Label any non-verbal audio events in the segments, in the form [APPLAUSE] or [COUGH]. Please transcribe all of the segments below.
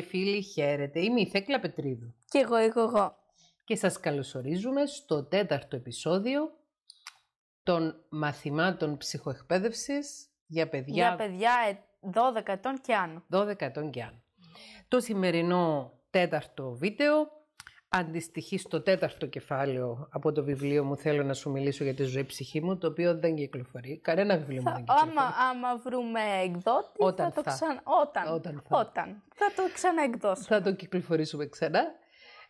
και φίλοι, χαίρετε. Είμαι η Θέκλα Πετρίδου. Και εγώ, εγώ, εγώ. Και σας καλωσορίζουμε στο τέταρτο επεισόδιο των μαθημάτων ψυχοεκπαίδευσης για παιδιά... Για παιδιά 12 ε, ετών και άνω. 12 ετών και άνω. Το σημερινό τέταρτο βίντεο αντιστοιχεί στο τέταρτο κεφάλαιο από το βιβλίο μου «Θέλω να σου μιλήσω για τη ζωή ψυχή μου», το οποίο δεν κυκλοφορεί. Κανένα βιβλίο μου δεν κυκλοφορεί. Άμα, άμα βρούμε εκδότη, όταν θα, το ξανα... Όταν, όταν, θα. όταν. Θα το ξαναεκδώσουμε. Θα το κυκλοφορήσουμε ξανά.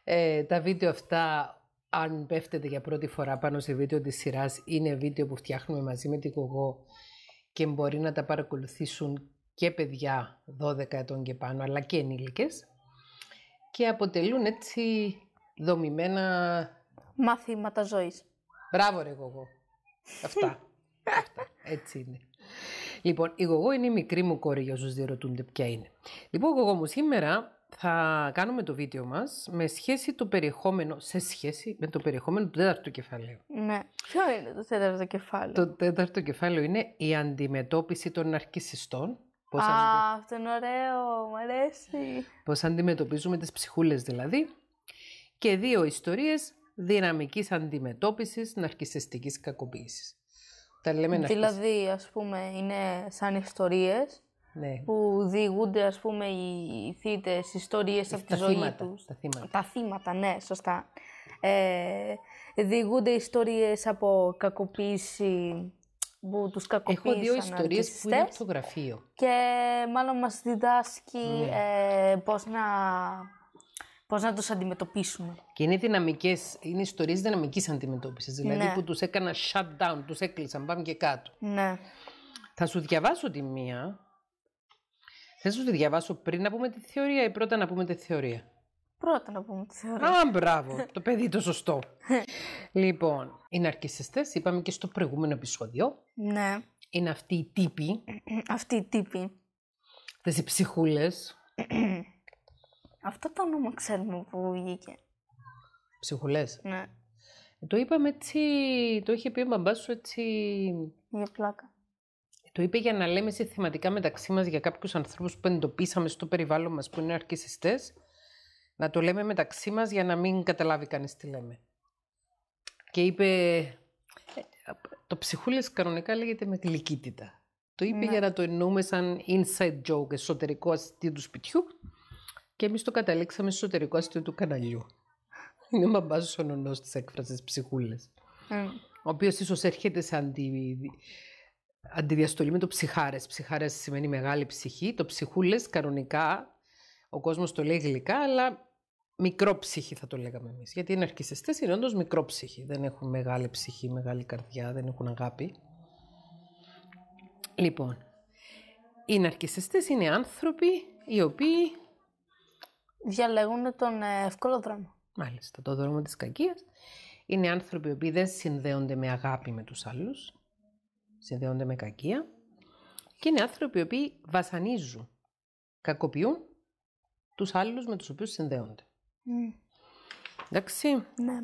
Ε, τα βίντεο αυτά, αν πέφτετε για πρώτη φορά πάνω σε βίντεο της σειράς, είναι βίντεο που φτιάχνουμε μαζί με την Κογό και μπορεί να τα παρακολουθήσουν και παιδιά 12 ετών και πάνω, αλλά και ενήλικες και αποτελούν έτσι δομημένα... Μαθήματα ζωής. Μπράβο ρε εγώ. [LAUGHS] Αυτά. Έτσι είναι. Λοιπόν, η Γογό είναι η μικρή μου κόρη για όσους διερωτούνται ποια είναι. Λοιπόν, Γογό μου, σήμερα θα κάνουμε το βίντεο μας με σχέση το περιεχόμενο, σε σχέση με το περιεχόμενο του τέταρτου κεφαλαίου. Ναι. Ποιο είναι το τέταρτο κεφάλαιο? Το τέταρτο κεφάλαιο είναι η αντιμετώπιση των ναρκισιστών. Πώς Α, αντι... αυτό είναι ωραίο, μου αρέσει. Πώς αντιμετωπίζουμε τις ψυχούλες δηλαδή και δύο ιστορίες δυναμικής αντιμετώπισης ναρκισιστικής κακοποίησης. Τα λέμε δηλαδή, ας πούμε, είναι σαν ιστορίες ναι. που διηγούνται, ας πούμε, οι θύτες ιστορίες από τη ζωή θύματα, τους. Τα θύματα. Τα θύματα, ναι, σωστά. Ε, διηγούνται ιστορίες από κακοποίηση που τους κακοποίησαν. Έχω δύο ιστορίες που είναι από γραφείο. Και μάλλον μας διδάσκει ναι. ε, να Πώς να τους αντιμετωπίσουμε. Και είναι δυναμικές, είναι ιστορίες δυναμικής αντιμετώπισης. Δηλαδή ναι. που τους έκανα shut down, τους έκλεισαν, πάμε και κάτω. Ναι. Θα σου διαβάσω τη μία. Θα σου τη διαβάσω πριν να πούμε τη θεωρία ή πρώτα να πούμε τη θεωρία. Πρώτα να πούμε τη θεωρία. Α, μπράβο. [LAUGHS] το παιδί το σωστό. [LAUGHS] λοιπόν, οι ναρκιστέ, είπαμε και στο προηγούμενο επεισόδιο. Ναι. Είναι αυτοί οι τύποι. [CLEARS THROAT] αυτοί οι τύποι. Αυτές οι ψυχούλες. [CLEARS THROAT] Αυτό το όνομα ξέρουμε που βγήκε. Ψυχουλές. Ναι. Το είπαμε έτσι, το είχε πει ο μπαμπάς σου έτσι... Για πλάκα. Το είπε για να λέμε συστηματικά μεταξύ μας για κάποιους ανθρώπους που εντοπίσαμε στο περιβάλλον μας που είναι αρκισιστές, να το λέμε μεταξύ μας για να μην καταλάβει κανείς τι λέμε. Και είπε, το ψυχούλες κανονικά λέγεται με γλυκύτητα. Το είπε ναι. για να το εννοούμε σαν inside joke, εσωτερικό αστείο του σπιτιού και εμείς το καταλήξαμε στο εσωτερικό αστείο του καναλιού. [LAUGHS] Είναι ο μπαμπάς ο νονός της έκφρασης ψυχούλες. Ε. Ο οποίος ίσως έρχεται σε αντι... αντιδιαστολή με το ψυχάρες. Ψυχάρες σημαίνει μεγάλη ψυχή. Το ψυχούλες κανονικά ο κόσμος το λέει γλυκά, αλλά μικρό ψυχή θα το λέγαμε εμείς. Γιατί οι ναρκιστέ είναι όντως μικρό ψυχή. Δεν έχουν μεγάλη ψυχή, μεγάλη καρδιά, δεν έχουν αγάπη. Λοιπόν, οι ναρκιστέ είναι άνθρωποι οι οποίοι διαλέγουν τον ε, εύκολο δρόμο. Μάλιστα, το δρόμο της κακίας είναι άνθρωποι οποίοι δεν συνδέονται με αγάπη με τους άλλους, συνδέονται με κακία και είναι άνθρωποι που βασανίζουν, κακοποιούν τους άλλους με τους οποίους συνδέονται. Mm. Εντάξει. Ναι.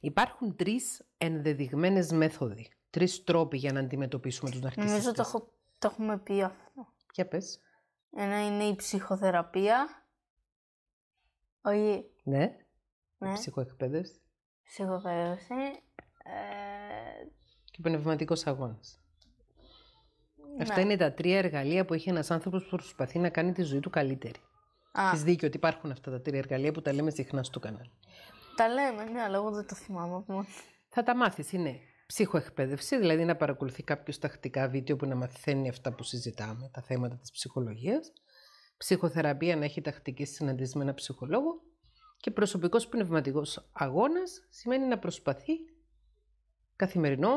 Υπάρχουν τρεις ενδεδειγμένες μέθοδοι, τρεις τρόποι για να αντιμετωπίσουμε τους ναρκισιστές. Νομίζω το, το έχουμε πει αυτό. Για πες. Ένα είναι η ψυχοθεραπεία. Όχι. Ναι. ναι. Ψυχοεκπαίδευση. Ψυχοεκπαίδευση. Ε... Και πνευματικός αγώνας. Ναι. Αυτά είναι τα τρία εργαλεία που έχει ένας άνθρωπος που προσπαθεί να κάνει τη ζωή του καλύτερη. Τη δίκιο ότι υπάρχουν αυτά τα τρία εργαλεία που τα λέμε συχνά στο κανάλι. Τα λέμε, ναι, αλλά εγώ δεν το θυμάμαι. Θα τα μάθεις, είναι ψυχοεκπαίδευση, δηλαδή να παρακολουθεί κάποιος τακτικά βίντεο που να μαθαίνει αυτά που συζητάμε, τα θέματα της ψυχολογίας, ψυχοθεραπεία να έχει τακτική συναντήση με έναν ψυχολόγο και προσωπικός πνευματικός αγώνας σημαίνει να προσπαθεί καθημερινό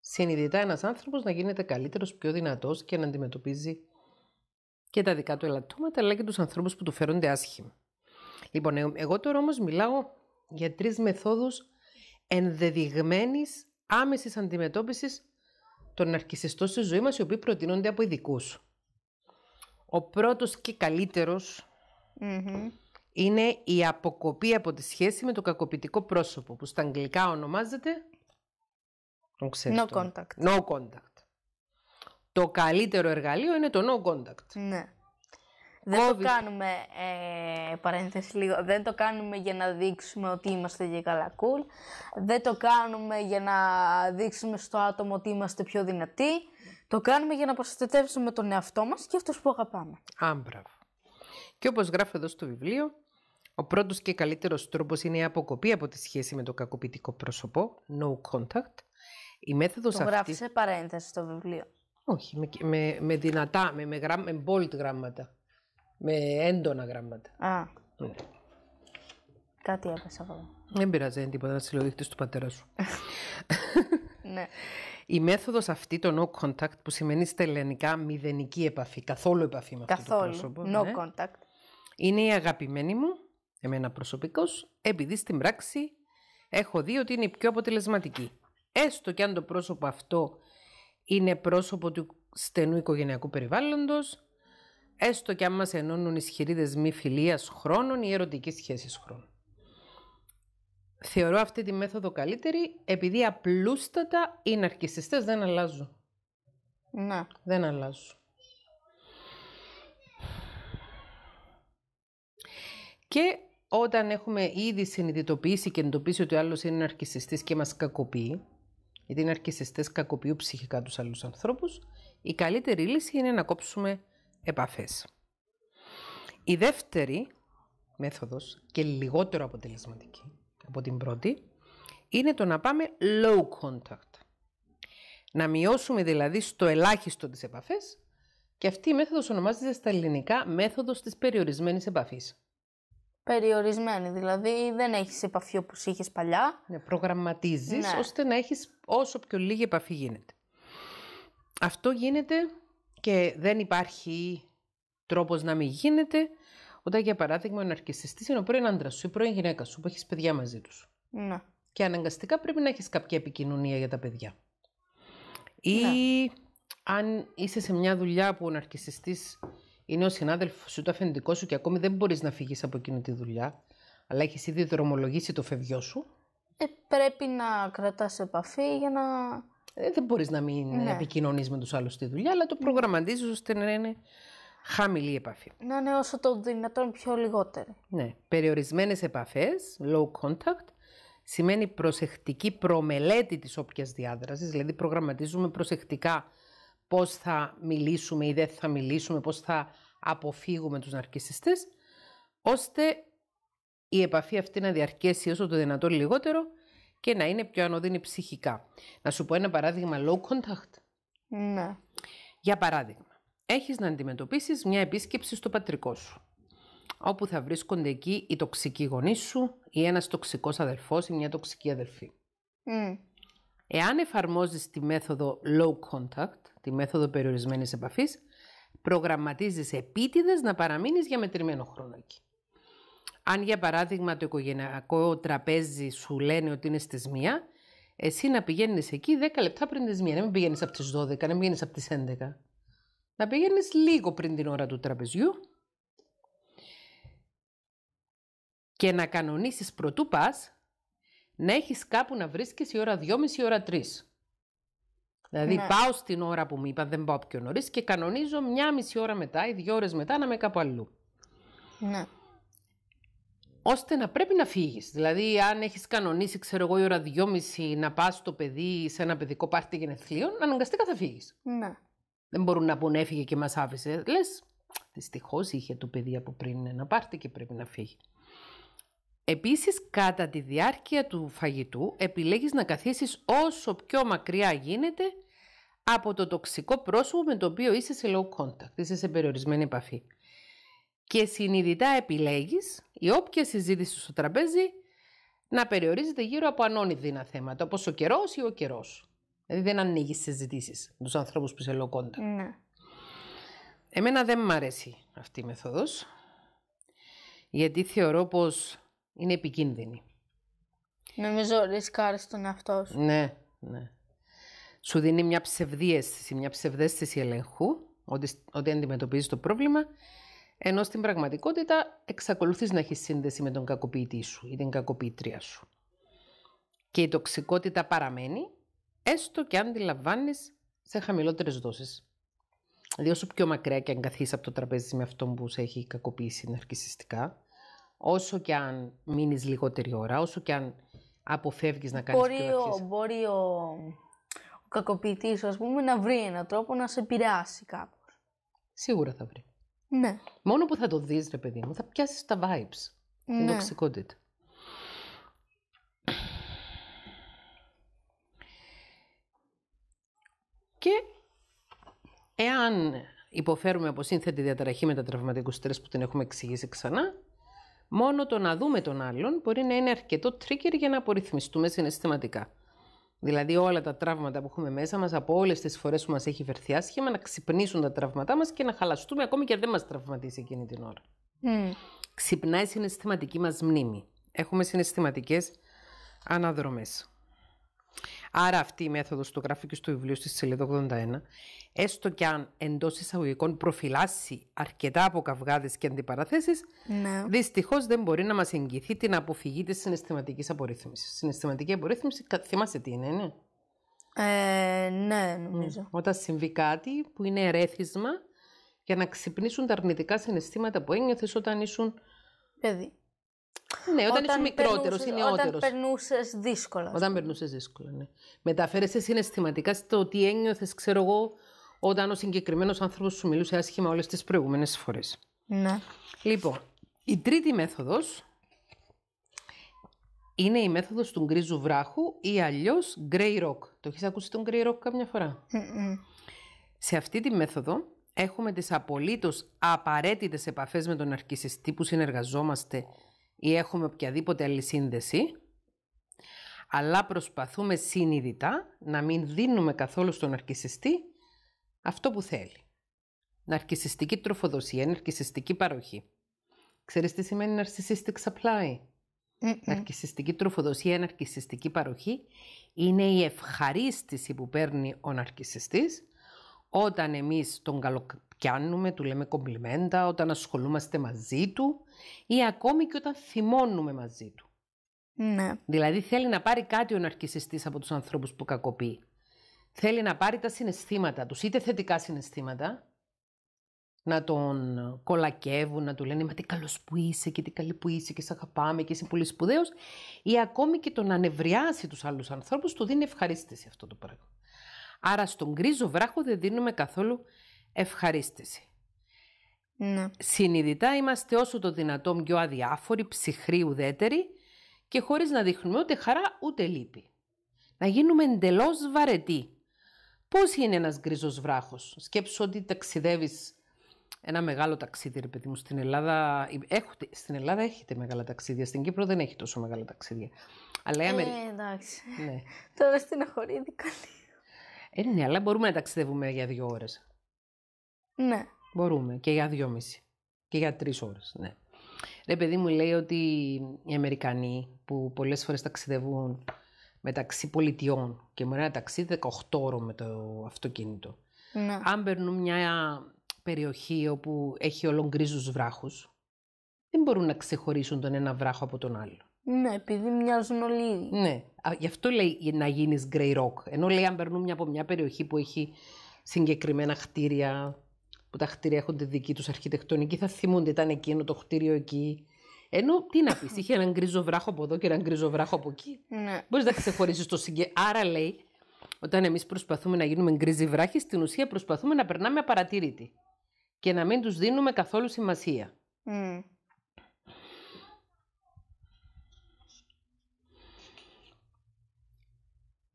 συνειδητά ένας άνθρωπος να γίνεται καλύτερος, πιο δυνατός και να αντιμετωπίζει και τα δικά του ελαττώματα αλλά και τους ανθρώπους που του φέρονται άσχημα. Λοιπόν, ε, εγώ τώρα όμως μιλάω για τρεις μεθόδους ενδεδειγμένης άμεσης αντιμετώπισης των ναρκιστών στη ζωή μας, οι οποίοι προτείνονται από ειδικούς. Ο πρώτος και καλυτερο είναι η αποκοπή από τη σχέση με το κακοποιητικό πρόσωπο, που στα αγγλικά ονομάζεται. no contact. No contact. Το καλύτερο εργαλείο είναι το no contact. Ναι. Δεν το κάνουμε, ε, παρένθεση λίγο, δεν το κάνουμε για να δείξουμε ότι είμαστε για καλά cool. Δεν το κάνουμε για να δείξουμε στο άτομο ότι είμαστε πιο δυνατοί. Το κάνουμε για να προστατεύσουμε τον εαυτό μας και αυτούς που αγαπάμε. μπράβο. Και όπως γράφω εδώ στο βιβλίο, ο πρώτος και καλύτερος τρόπος είναι η αποκοπή από τη σχέση με το κακοποιητικό πρόσωπο, no contact. Η μέθοδος το αυτή... σε παρένθεση στο βιβλίο. Όχι, με, με, με δυνατά, με, με bold γράμματα. Με έντονα γράμματα. Α. Ναι. Κάτι έπεσε από εδώ. Δεν πειράζει, δεν τίποτα, Να του πατέρα σου. [LAUGHS] ναι. Η μέθοδος αυτή, το no contact, που σημαίνει στα ελληνικά μηδενική επαφή, καθόλου επαφή με αυτό το πρόσωπο. Καθόλου, no ναι. contact. Είναι η αγαπημένη μου, εμένα προσωπικός, επειδή στην πράξη έχω δει ότι είναι η πιο αποτελεσματική. Έστω και αν το πρόσωπο αυτό είναι πρόσωπο του στενού οικογενειακού περιβάλλοντος, έστω και αν μας ενώνουν ισχυροί δεσμοί φιλίας χρόνων ή ερωτικής σχέσης χρόνων. Θεωρώ αυτή τη μέθοδο καλύτερη επειδή απλούστατα οι ναρκισιστές δεν αλλάζουν. Να, Δεν αλλάζουν. Και όταν έχουμε ήδη συνειδητοποιήσει και εντοπίσει ότι ο άλλος είναι ναρκισιστής και μας κακοποιεί, γιατί οι ναρκισιστές κακοποιούν ψυχικά τους άλλους ανθρώπους, η καλύτερη λύση είναι να κόψουμε επαφές. Η δεύτερη μέθοδος και λιγότερο αποτελεσματική από την πρώτη είναι το να πάμε low contact. Να μειώσουμε δηλαδή στο ελάχιστο τις επαφές και αυτή η μέθοδος ονομάζεται στα ελληνικά μέθοδος της περιορισμένης επαφής. Περιορισμένη, δηλαδή δεν έχεις επαφή όπως είχες παλιά. Ναι, προγραμματίζεις ναι. ώστε να έχεις όσο πιο λίγη επαφή γίνεται. Αυτό γίνεται και δεν υπάρχει τρόπος να μην γίνεται όταν για παράδειγμα ο ναρκιστής είναι ο πρώην άντρας σου ή πρώην γυναίκα σου που έχεις παιδιά μαζί τους. Να. Και αναγκαστικά πρέπει να έχεις κάποια επικοινωνία για τα παιδιά. Ή ναι. αν είσαι σε μια δουλειά που ο ναρκιστής είναι ο συνάδελφος σου, το αφεντικό σου και ακόμη δεν μπορείς να φυγεί από εκείνη τη δουλειά, αλλά έχεις ήδη δρομολογήσει το φευγιό σου. Ε, πρέπει να κρατάς επαφή για να ε, δεν μπορείς να μην ναι. επικοινωνείς με τους άλλους στη δουλειά, αλλά το προγραμματίζεις ώστε να είναι χαμηλή επαφή. Να είναι όσο το δυνατόν πιο λιγότερο. Ναι. Περιορισμένες επαφές, low contact, σημαίνει προσεκτική προμελέτη της όποιας διάδρασης, δηλαδή προγραμματίζουμε προσεκτικά πώς θα μιλήσουμε ή δεν θα μιλήσουμε, πώς θα αποφύγουμε τους ναρκιστέ, ώστε η επαφή αυτή να διαρκέσει όσο το δυνατόν λιγότερο και να είναι πιο ανώδυνη ψυχικά. Να σου πω ένα παράδειγμα low contact. Ναι. Για παράδειγμα, έχεις να αντιμετωπίσεις μια επίσκεψη στο πατρικό σου, όπου θα βρίσκονται εκεί οι τοξικοί γονείς σου ή ένας τοξικός αδελφός ή μια τοξική αδελφή. Εάν εφαρμόζεις τη μέθοδο low contact, τη μέθοδο περιορισμένης επαφής, προγραμματίζεις επίτηδες να παραμείνεις για μετρημένο χρόνο εκεί. Αν για παράδειγμα το οικογενειακό τραπέζι σου λένε ότι είναι στις μία, εσύ να πηγαίνεις εκεί 10 λεπτά πριν τις μία, να μην πηγαίνεις από τις 12, να μην πηγαίνεις από τις 11. Να πηγαίνεις λίγο πριν την ώρα του τραπεζιού και να κανονίσεις πρωτού πας, να έχεις κάπου να βρίσκεις η ώρα 2,5 η ώρα 3. Δηλαδή ναι. πάω στην ώρα που μου είπα, δεν πάω πιο νωρίς και κανονίζω μια μισή ώρα μετά ή δύο ώρες μετά να είμαι κάπου αλλού. Ναι ώστε να πρέπει να φύγεις. Δηλαδή, αν έχεις κανονίσει, ξέρω εγώ, η ώρα δυόμιση να πας το παιδί σε ένα παιδικό πάρτι γενεθλίων, αναγκαστικά θα φύγεις. Ναι. Δεν μπορούν να πούνε, έφυγε και μας άφησε. Λες, Δυστυχώς είχε το παιδί από πριν ένα πάρτι και πρέπει να φύγει. Επίσης, κατά τη διάρκεια του φαγητού, επιλέγεις να καθίσεις όσο πιο μακριά γίνεται από το τοξικό πρόσωπο με το οποίο είσαι σε low contact, είσαι σε περιορισμένη επαφή και συνειδητά επιλέγεις η όποια συζήτηση στο τραπέζι να περιορίζεται γύρω από ανώνυδηνα θέματα, όπως ο καιρός ή ο καιρός. Δηλαδή δεν ανοίγεις συζητήσεις με τους ανθρώπους που σε λοκόντα. Ναι. Εμένα δεν μ' αρέσει αυτή η μεθόδος, γιατί θεωρώ πως είναι επικίνδυνη. Νομίζω ρισκάρεις τον εαυτό σου. Ναι, ναι. Σου δίνει μια ψευδή αίσθηση, μια ψευδέστηση ελέγχου, ότι, ότι αντιμετωπίζεις το πρόβλημα ενώ στην πραγματικότητα εξακολουθείς να έχεις σύνδεση με τον κακοποιητή σου ή την κακοποιητρία σου. Και η τοξικότητα παραμένει, έστω και αν τη λαμβάνει σε χαμηλότερες δόσεις. Δηλαδή όσο πιο μακριά και αν καθίσεις από το τραπέζι με αυτόν που σε έχει κακοποιήσει ναρκιστικά, όσο και αν μείνεις λιγότερη ώρα, όσο και αν αποφεύγεις να κάνεις κάτι τέτοιο. μπορεί ο, ο κακοποιητής, ας πούμε, να βρει έναν τρόπο να σε επηρεάσει κάπως. Σίγουρα θα βρει. Ναι. Μόνο που θα το δεις ρε παιδί μου, θα πιάσεις τα vibes, ναι. την τοξικότητα. Και εάν υποφέρουμε από σύνθετη διαταραχή με τα στρες που την έχουμε εξηγήσει ξανά, μόνο το να δούμε τον άλλον μπορεί να είναι αρκετό trigger για να απορριθμιστούμε συναισθηματικά. Δηλαδή όλα τα τραύματα που έχουμε μέσα μας από όλες τις φορές που μας έχει βερθεί άσχημα να ξυπνήσουν τα τραύματά μας και να χαλαστούμε ακόμη και αν δεν μας τραυματίσει εκείνη την ώρα. Mm. Ξυπνάει η συναισθηματική μας μνήμη. Έχουμε συναισθηματικές αναδρομές. Άρα αυτή η μέθοδος του και του βιβλίου στη σελίδα έστω και αν εντός εισαγωγικών προφυλάσσει αρκετά από καυγάδες και αντιπαραθέσεις, ναι. δυστυχώς δεν μπορεί να μας εγγυηθεί την αποφυγή της συναισθηματικής απορρίθμισης. Συναισθηματική απορρίθμιση, θυμάσαι τι είναι, ναι. Ε, ναι, νομίζω. Ναι. Όταν συμβεί κάτι που είναι ερέθισμα για να ξυπνήσουν τα αρνητικά συναισθήματα που ένιωθες όταν ήσουν. Παιδί. Ναι, όταν, όταν είσαι μικρότερος ή νεότερο. Όταν περνούσες δύσκολα. Όταν περνούσες δύσκολα, ναι. Μεταφέρεσαι συναισθηματικά στο ότι ένιωθες, ξέρω εγώ, όταν ο συγκεκριμένος άνθρωπος σου μιλούσε άσχημα όλες τις προηγούμενες φορές. Ναι. Λοιπόν, η τρίτη μέθοδος είναι η μέθοδος του γκρίζου βράχου ή αλλιώς grey rock. Το έχεις ακούσει τον grey rock καμιά φορά? Mm-mm. Σε αυτή τη μέθοδο έχουμε τις απολύτως απαραίτητες επαφές με τον αρκισιστή που συνεργαζόμαστε ή έχουμε οποιαδήποτε άλλη σύνδεση, αλλά προσπαθούμε συνειδητά να μην δίνουμε καθόλου στον αρκισιστή αυτό που θέλει. Ναρκισιστική τροφοδοσία, ναρκισιστική παροχή. Ξέρεις τι σημαίνει narcissistic supply? mm Ναρκισιστική τροφοδοσία, ναρκισιστική παροχή είναι η ευχαρίστηση που παίρνει ο ναρκισιστής όταν εμείς τον καλοπιάνουμε, του λέμε κομπλιμέντα, όταν ασχολούμαστε μαζί του ή ακόμη και όταν θυμώνουμε μαζί του. Ναι. Δηλαδή θέλει να πάρει κάτι ο ναρκισιστής από τους ανθρώπους που κακοποιεί θέλει να πάρει τα συναισθήματα τους, είτε θετικά συναισθήματα, να τον κολακεύουν, να του λένε «Μα τι καλός που είσαι και τι καλή που είσαι και σε αγαπάμε και είσαι πολύ σπουδαίος» ή ακόμη και τον ανεβριάσει τους άλλους ανθρώπους, του δίνει ευχαρίστηση αυτό το πράγμα. Άρα στον γκρίζο βράχο δεν δίνουμε καθόλου ευχαρίστηση. Ναι. Συνειδητά είμαστε όσο το δυνατόν πιο αδιάφοροι, ψυχροί, ουδέτεροι και χωρίς να δείχνουμε ούτε χαρά ούτε λύπη. Να γίνουμε εντελώς βαρετοί. Πώς είναι ένας γκρίζος βράχος, Σκέψου ότι ταξιδεύεις ένα μεγάλο ταξίδι, ρε παιδί μου. Στην Ελλάδα, έχετε, στην Ελλάδα έχετε μεγάλα ταξίδια. Στην Κύπρο δεν έχει τόσο μεγάλα ταξίδια. Αλλά η Αμερική. Ε, εντάξει. Ναι. Τώρα στεναχωρήθηκα καλή. Ε, ναι, αλλά μπορούμε να ταξιδεύουμε για δύο ώρες. Ναι. Μπορούμε και για δυόμιση. Και για τρεις ώρες, ναι. Ρε παιδί μου λέει ότι οι Αμερικανοί που πολλές φορές ταξιδεύουν μεταξύ πολιτιών και μπορεί να ταξίδι 18 ώρο με το αυτοκίνητο. Ναι. Αν περνούν μια περιοχή όπου έχει όλων γκρίζους βράχους, δεν μπορούν να ξεχωρίσουν τον ένα βράχο από τον άλλο. Ναι, επειδή μοιάζουν όλοι. Ναι, γι' αυτό λέει να γίνεις grey rock. Ενώ λέει αν περνούν μια από μια περιοχή που έχει συγκεκριμένα χτίρια, που τα χτίρια έχουν τη δική τους αρχιτεκτονική, θα θυμούνται ήταν εκείνο το χτίριο εκεί ενώ τι να πεις, είχε έναν γκρίζο βράχο από εδώ και έναν γκρίζο βράχο από εκεί. Ναι. Μπορείς να ξεχωρίσει το συγκεκριμένο. Άρα λέει, όταν εμείς προσπαθούμε να γίνουμε γκρίζοι βράχοι, στην ουσία προσπαθούμε να περνάμε απαρατήρητοι και να μην τους δίνουμε καθόλου σημασία.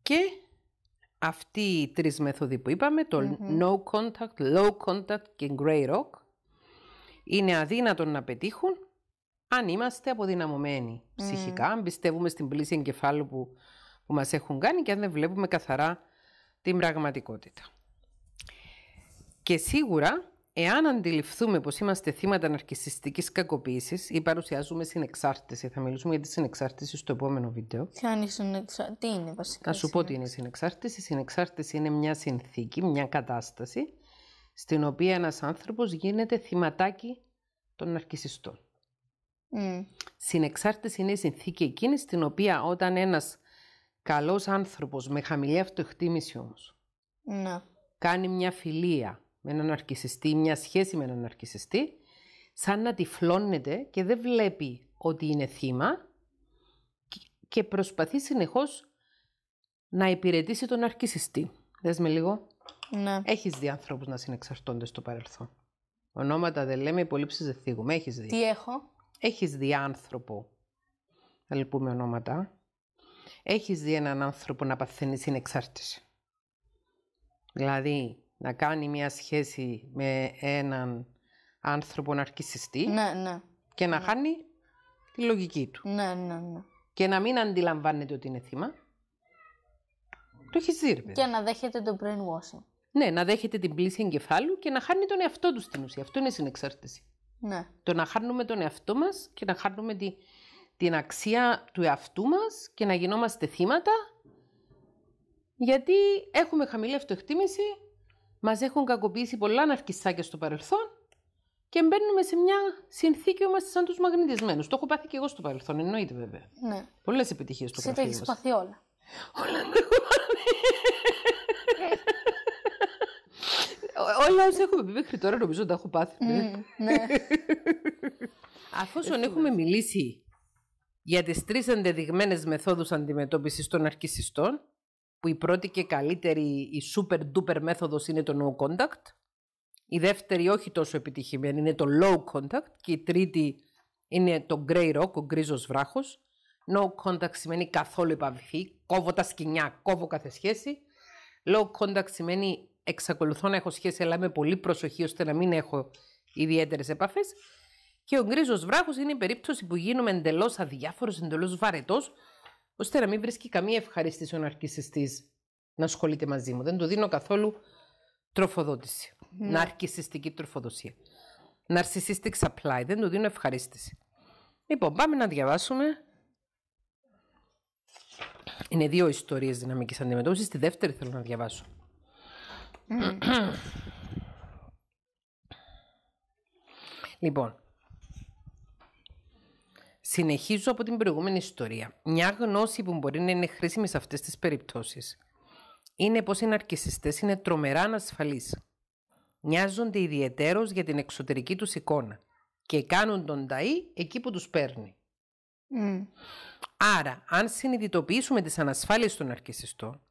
Και αυτοί οι τρεις μέθοδοι που είπαμε, το no contact, low contact και grey rock, είναι αδύνατον να πετύχουν αν είμαστε αποδυναμωμένοι ψυχικά, αν πιστεύουμε στην πλήση εγκεφάλου που, που μας έχουν κάνει και αν δεν βλέπουμε καθαρά την πραγματικότητα. Και σίγουρα, εάν αντιληφθούμε πως είμαστε θύματα ναρκισιστικής κακοποίησης ή παρουσιάζουμε συνεξάρτηση, θα μιλήσουμε για τη συνεξάρτηση στο επόμενο βίντεο. Τι είναι, συνεξα... τι είναι βασικά. Θα σου πω τι είναι η συνεξάρτηση. Η συνεξάρτηση είναι μια συνθήκη, μια κατάσταση, στην οποία ένας άνθρωπος γίνεται θυματάκι των ναρκισιστών. Mm. Συνεξάρτηση είναι η συνθήκη εκείνης στην οποία όταν ένας καλός άνθρωπος με χαμηλή αυτοεκτίμηση όμως ναι. κάνει μια φιλία με έναν αρκισιστή, μια σχέση με έναν αρκισιστή, σαν να τυφλώνεται και δεν βλέπει ότι είναι θύμα και προσπαθεί συνεχώς να υπηρετήσει τον αρκισιστή. Δες με λίγο. Ναι. Έχεις δει ανθρώπους να συνεξαρτώνται στο παρελθόν. Ονόματα δεν λέμε, υπολείψεις δεν θίγουμε. Έχεις δει. Τι έχω. Έχεις δει άνθρωπο, θα λυπούμε ονόματα, έχεις δει έναν άνθρωπο να παθαίνει εξάρτηση. Δηλαδή, να κάνει μια σχέση με έναν άνθρωπο ναρκισιστή ναι, ναι. και να ναι. χάνει τη λογική του. Ναι, ναι, ναι. Και να μην αντιλαμβάνεται ότι είναι θύμα. Το έχεις δει, Και να δέχεται το brainwashing. Ναι, να δέχεται την πλήση εγκεφάλου και να χάνει τον εαυτό του στην ουσία. Αυτό είναι συνεξάρτηση. Ναι. Το να χάνουμε τον εαυτό μας και να χάνουμε τη, την αξία του εαυτού μας και να γινόμαστε θύματα γιατί έχουμε χαμηλή αυτοεκτίμηση, μας έχουν κακοποιήσει πολλά ναρκιστάκια στο παρελθόν και μπαίνουμε σε μια συνθήκη όμως σαν τους μαγνητισμένους. Το έχω πάθει και εγώ στο παρελθόν, εννοείται βέβαια. Ναι. Πολλές επιτυχίες του παρελθόν. Σε έχει πάθει όλα. Όλα Όλα όσα έχουμε πει μέχρι τώρα νομίζω τα έχω πάθει. ναι. ναι. [LAUGHS] Αφόσον έχουμε μιλήσει για τις τρεις ενδεδειγμένες μεθόδους αντιμετώπισης των αρκισιστών, που η πρώτη και καλύτερη, η super duper μέθοδος είναι το no contact, η δεύτερη όχι τόσο επιτυχημένη είναι το low contact και η τρίτη είναι το grey rock, ο γκρίζος βράχος. No contact σημαίνει καθόλου επαφή, κόβω τα σκηνιά, κόβω κάθε σχέση. Low contact σημαίνει εξακολουθώ να έχω σχέση αλλά με πολύ προσοχή ώστε να μην έχω ιδιαίτερες επαφές. Και ο γκρίζος βράχος είναι η περίπτωση που γίνομαι εντελώς αδιάφορος, εντελώς βαρετός, ώστε να μην βρίσκει καμία ευχαρίστηση ο ναρκιστή να ασχολείται μαζί μου. Δεν του δίνω καθόλου τροφοδότηση. Mm. Ναι. Ναρκιστική τροφοδοσία. Narcissistic supply. Δεν του δίνω ευχαρίστηση. Λοιπόν, πάμε να διαβάσουμε. Είναι δύο ιστορίες δυναμικής αντιμετώπισης. Τη δεύτερη θέλω να διαβάσω λοιπόν, συνεχίζω από την προηγούμενη ιστορία. Μια γνώση που μπορεί να είναι χρήσιμη σε αυτές τις περιπτώσεις είναι πως οι ναρκισιστές είναι τρομερά ανασφαλείς. Νοιάζονται ιδιαιτέρως για την εξωτερική τους εικόνα και κάνουν τον ταΐ εκεί που τους παίρνει. Άρα, αν συνειδητοποιήσουμε τις ανασφάλειες των ναρκισιστών,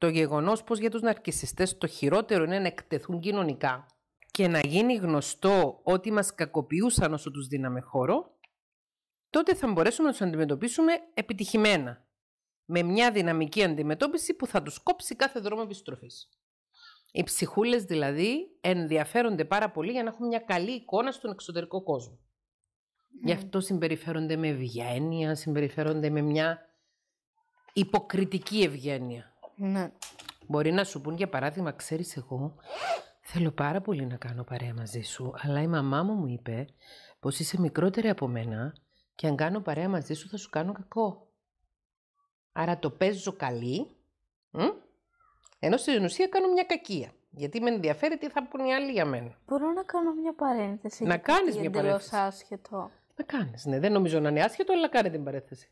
το γεγονός πως για τους ναρκιστέ το χειρότερο είναι να εκτεθούν κοινωνικά και να γίνει γνωστό ότι μας κακοποιούσαν όσο τους δίναμε χώρο, τότε θα μπορέσουμε να τους αντιμετωπίσουμε επιτυχημένα. Με μια δυναμική αντιμετώπιση που θα τους κόψει κάθε δρόμο επιστροφής. Οι ψυχούλες δηλαδή ενδιαφέρονται πάρα πολύ για να έχουν μια καλή εικόνα στον εξωτερικό κόσμο. Ναι. Γι' αυτό συμπεριφέρονται με ευγένεια, συμπεριφέρονται με μια υποκριτική ευγένεια. Ναι. Μπορεί να σου πούν για παράδειγμα, ξέρεις εγώ, θέλω πάρα πολύ να κάνω παρέα μαζί σου, αλλά η μαμά μου μου είπε πως είσαι μικρότερη από μένα και αν κάνω παρέα μαζί σου θα σου κάνω κακό. Άρα το παίζω καλή, ενώ στην ουσία κάνω μια κακία. Γιατί με ενδιαφέρει τι θα πούν οι άλλοι για μένα. Μπορώ να κάνω μια παρένθεση. Να κάνει μια παρένθεση. άσχετο. Να κάνεις, ναι. Δεν νομίζω να είναι άσχετο, αλλά κάνε την παρένθεση.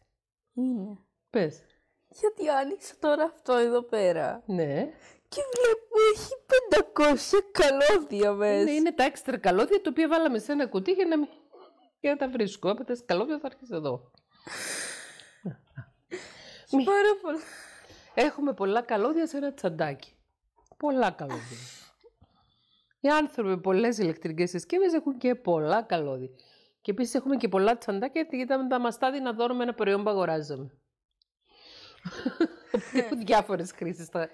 Είναι. Πες γιατί άνοιξα τώρα αυτό εδώ πέρα. Ναι. Και βλέπω έχει 500 καλώδια μέσα. Ναι, είναι τα έξτρα καλώδια τα οποία βάλαμε σε ένα κουτί για να, τα βρίσκω. Έπειτα τα καλώδια θα έρχεσαι εδώ. Μη... Πάρα πολλά. Έχουμε πολλά καλώδια σε ένα τσαντάκι. Πολλά καλώδια. Οι άνθρωποι με πολλές ηλεκτρικές συσκευές έχουν και πολλά καλώδια. Και επίσης έχουμε και πολλά τσαντάκια γιατί τα μαστάδι να δώρουμε ένα προϊόν που αγοράζαμε. Ε. [LAUGHS] Διάφορες χρήσεις στα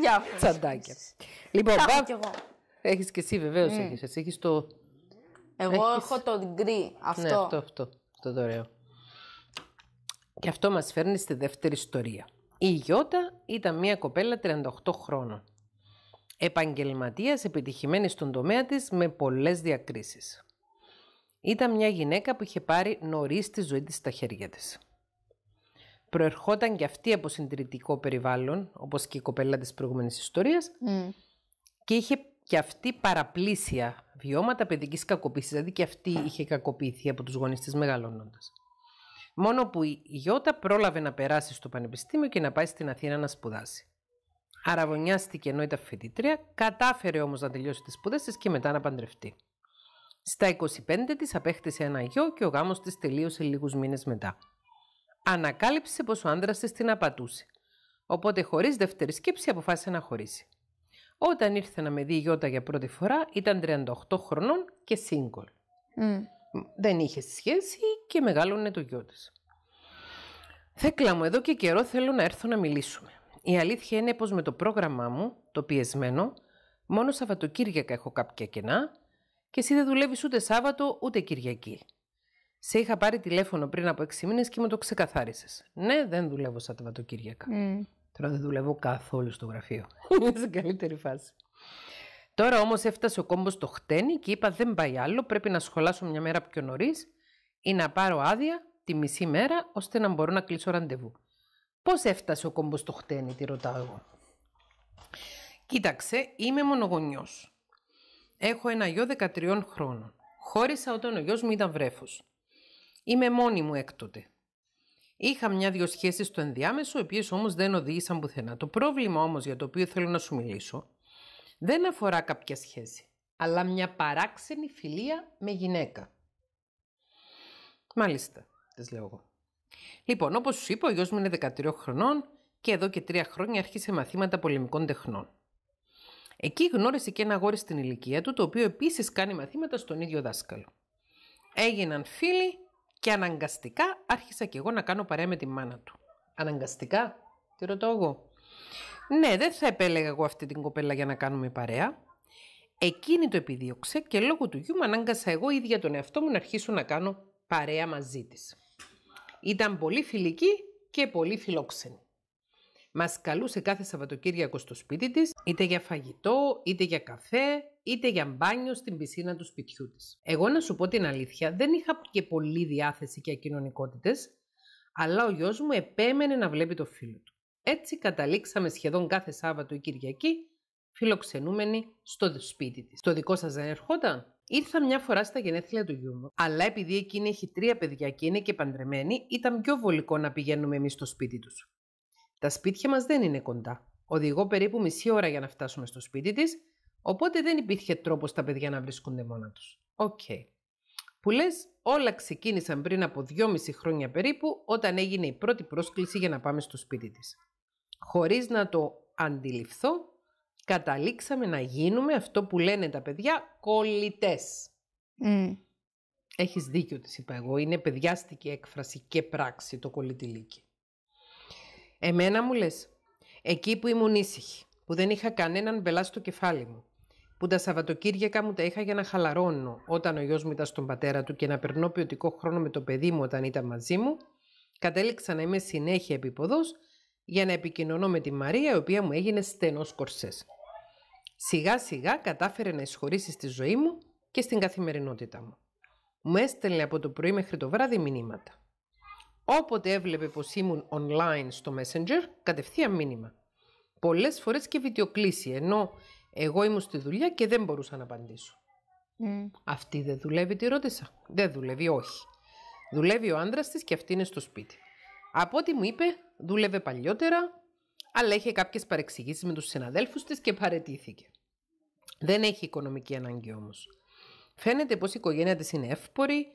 Διάφορες τσαντάκια. Λοιπόν, έχει εγώ. Έχεις και εσύ βεβαίως. Mm. Ναι. Έχεις, το... Εγώ έχω το γκρι. Αυτό. Ναι, αυτό, αυτό. το ωραίο. Και αυτό μας φέρνει στη δεύτερη ιστορία. Η Γιώτα ήταν μια κοπέλα 38 χρόνων. Επαγγελματίας επιτυχημένη στον τομέα της με πολλές διακρίσεις. Ήταν μια γυναίκα που είχε πάρει νωρίς τη ζωή της στα χέρια της προερχόταν και αυτή από συντηρητικό περιβάλλον, όπως και η κοπέλα της προηγούμενης ιστορίας, και είχε και αυτή παραπλήσια βιώματα παιδικής κακοποίησης, δηλαδή και αυτή είχε κακοποιηθεί από τους γονείς της μεγαλώνοντας. Μόνο που η Γιώτα πρόλαβε να περάσει στο πανεπιστήμιο και να πάει στην Αθήνα να σπουδάσει. Αραβωνιάστηκε ενώ ήταν φοιτήτρια, κατάφερε όμως να τελειώσει τις σπουδές της και μετά να παντρευτεί. Στα 25 της απέκτησε ένα γιο και ο γάμος της τελείωσε λίγους μήνες μετά ανακάλυψε πως ο άντρας της την απατούσε. Οπότε χωρίς δεύτερη σκέψη αποφάσισε να χωρίσει. Όταν ήρθε να με δει η Γιώτα για πρώτη φορά ήταν 38 χρονών και σύγκολ. Δεν είχε σχέση και μεγάλωνε το γιο της. Θέκλα μου, εδώ και καιρό θέλω να έρθω να μιλήσουμε. Η αλήθεια είναι πως με το πρόγραμμά μου, το πιεσμένο, μόνο Σαββατοκύριακα έχω κάποια κενά και εσύ δεν δουλεύεις ούτε Σάββατο ούτε Κυριακή. Σε είχα πάρει τηλέφωνο πριν από 6 μήνες και μου το ξεκαθάρισες. Ναι, δεν δουλεύω Σαββατοκύριακα. Mm. Τώρα δεν δουλεύω καθόλου στο γραφείο. [LAUGHS] Είναι σε καλύτερη φάση. Τώρα όμως έφτασε ο κόμπος το χτένι και είπα: Δεν πάει άλλο. Πρέπει να σχολάσω μια μέρα πιο νωρίς ή να πάρω άδεια τη μισή μέρα ώστε να μπορώ να κλείσω ραντεβού. Πώς έφτασε ο κόμπος το χτένι, τη ρωτάω εγώ. Κοίταξε, είμαι μονογονιός. Έχω ένα γιο 13 χρόνων. Χώρισα όταν ο γιος μου ήταν βρέφος. Είμαι μόνη μου έκτοτε. Είχα μια-δυο σχέσεις στο ενδιάμεσο, οι οποίες όμως δεν οδήγησαν πουθενά. Το πρόβλημα όμως για το οποίο θέλω να σου μιλήσω δεν αφορά κάποια σχέση, αλλά μια παράξενη φιλία με γυναίκα. Μάλιστα, τη λέω εγώ. Λοιπόν, όπως σου είπα, ο γιος μου είναι 13 χρονών και εδώ και 3 χρόνια άρχισε μαθήματα πολεμικών τεχνών. Εκεί γνώρισε και ένα αγόρι στην ηλικία του, το οποίο επίσης κάνει μαθήματα στον ίδιο δάσκαλο. Έγιναν φίλοι και αναγκαστικά άρχισα κι εγώ να κάνω παρέα με τη μάνα του. Αναγκαστικά, τη ρωτώ εγώ. Ναι, δεν θα επέλεγα εγώ αυτή την κοπέλα για να κάνουμε παρέα. Εκείνη το επιδίωξε και λόγω του γιού μου ανάγκασα εγώ ίδια τον εαυτό μου να αρχίσω να κάνω παρέα μαζί της. Ήταν πολύ φιλική και πολύ φιλόξενη. Μας καλούσε κάθε Σαββατοκύριακο στο σπίτι της, είτε για φαγητό, είτε για καφέ, είτε για μπάνιο στην πισίνα του σπιτιού της. Εγώ να σου πω την αλήθεια, δεν είχα και πολύ διάθεση και ακοινωνικότητες, αλλά ο γιος μου επέμενε να βλέπει το φίλο του. Έτσι καταλήξαμε σχεδόν κάθε Σάββατο ή Κυριακή φιλοξενούμενοι στο σπίτι της. Το δικό σας δεν ερχόταν? Ήρθα μια φορά στα γενέθλια του γιού μου, αλλά επειδή εκείνη έχει τρία παιδιά και είναι και παντρεμένη, ήταν πιο βολικό να πηγαίνουμε εμείς στο σπίτι τους. Τα σπίτια μας δεν είναι κοντά. Οδηγώ περίπου μισή ώρα για να φτάσουμε στο σπίτι της Οπότε δεν υπήρχε τρόπος τα παιδιά να βρίσκονται μόνα τους. Οκ. Okay. Που λες, όλα ξεκίνησαν πριν από δυόμιση χρόνια περίπου, όταν έγινε η πρώτη πρόσκληση για να πάμε στο σπίτι της. Χωρίς να το αντιληφθώ, καταλήξαμε να γίνουμε αυτό που λένε τα παιδιά κολλητές. Mm. Έχεις δίκιο, της είπα εγώ. Είναι παιδιάστικη έκφραση και πράξη το κολλητηλίκι. Εμένα μου λες, εκεί που ήμουν ήσυχη, που δεν είχα κανέναν μπελά στο κεφάλι μου, που τα Σαββατοκύριακα μου τα είχα για να χαλαρώνω όταν ο γιος μου ήταν στον πατέρα του και να περνώ ποιοτικό χρόνο με το παιδί μου όταν ήταν μαζί μου, κατέληξα να είμαι συνέχεια επίποδος για να επικοινωνώ με τη Μαρία η οποία μου έγινε στενός κορσές. Σιγά σιγά κατάφερε να εισχωρήσει στη ζωή μου και στην καθημερινότητα μου. Μου έστελνε από το πρωί μέχρι το βράδυ μηνύματα. Όποτε έβλεπε πως ήμουν online στο Messenger, κατευθείαν μήνυμα. Πολλές φορές και βιντεοκλήση, ενώ εγώ ήμουν στη δουλειά και δεν μπορούσα να απαντήσω. Mm. Αυτή δεν δουλεύει, τη ρώτησα. Δεν δουλεύει, όχι. Δουλεύει ο άντρας της και αυτή είναι στο σπίτι. Από ό,τι μου είπε, δούλευε παλιότερα, αλλά είχε κάποιες παρεξηγήσεις με τους συναδέλφους της και παρετήθηκε. Δεν έχει οικονομική ανάγκη όμως. Φαίνεται πως η οικογένεια της είναι εύπορη,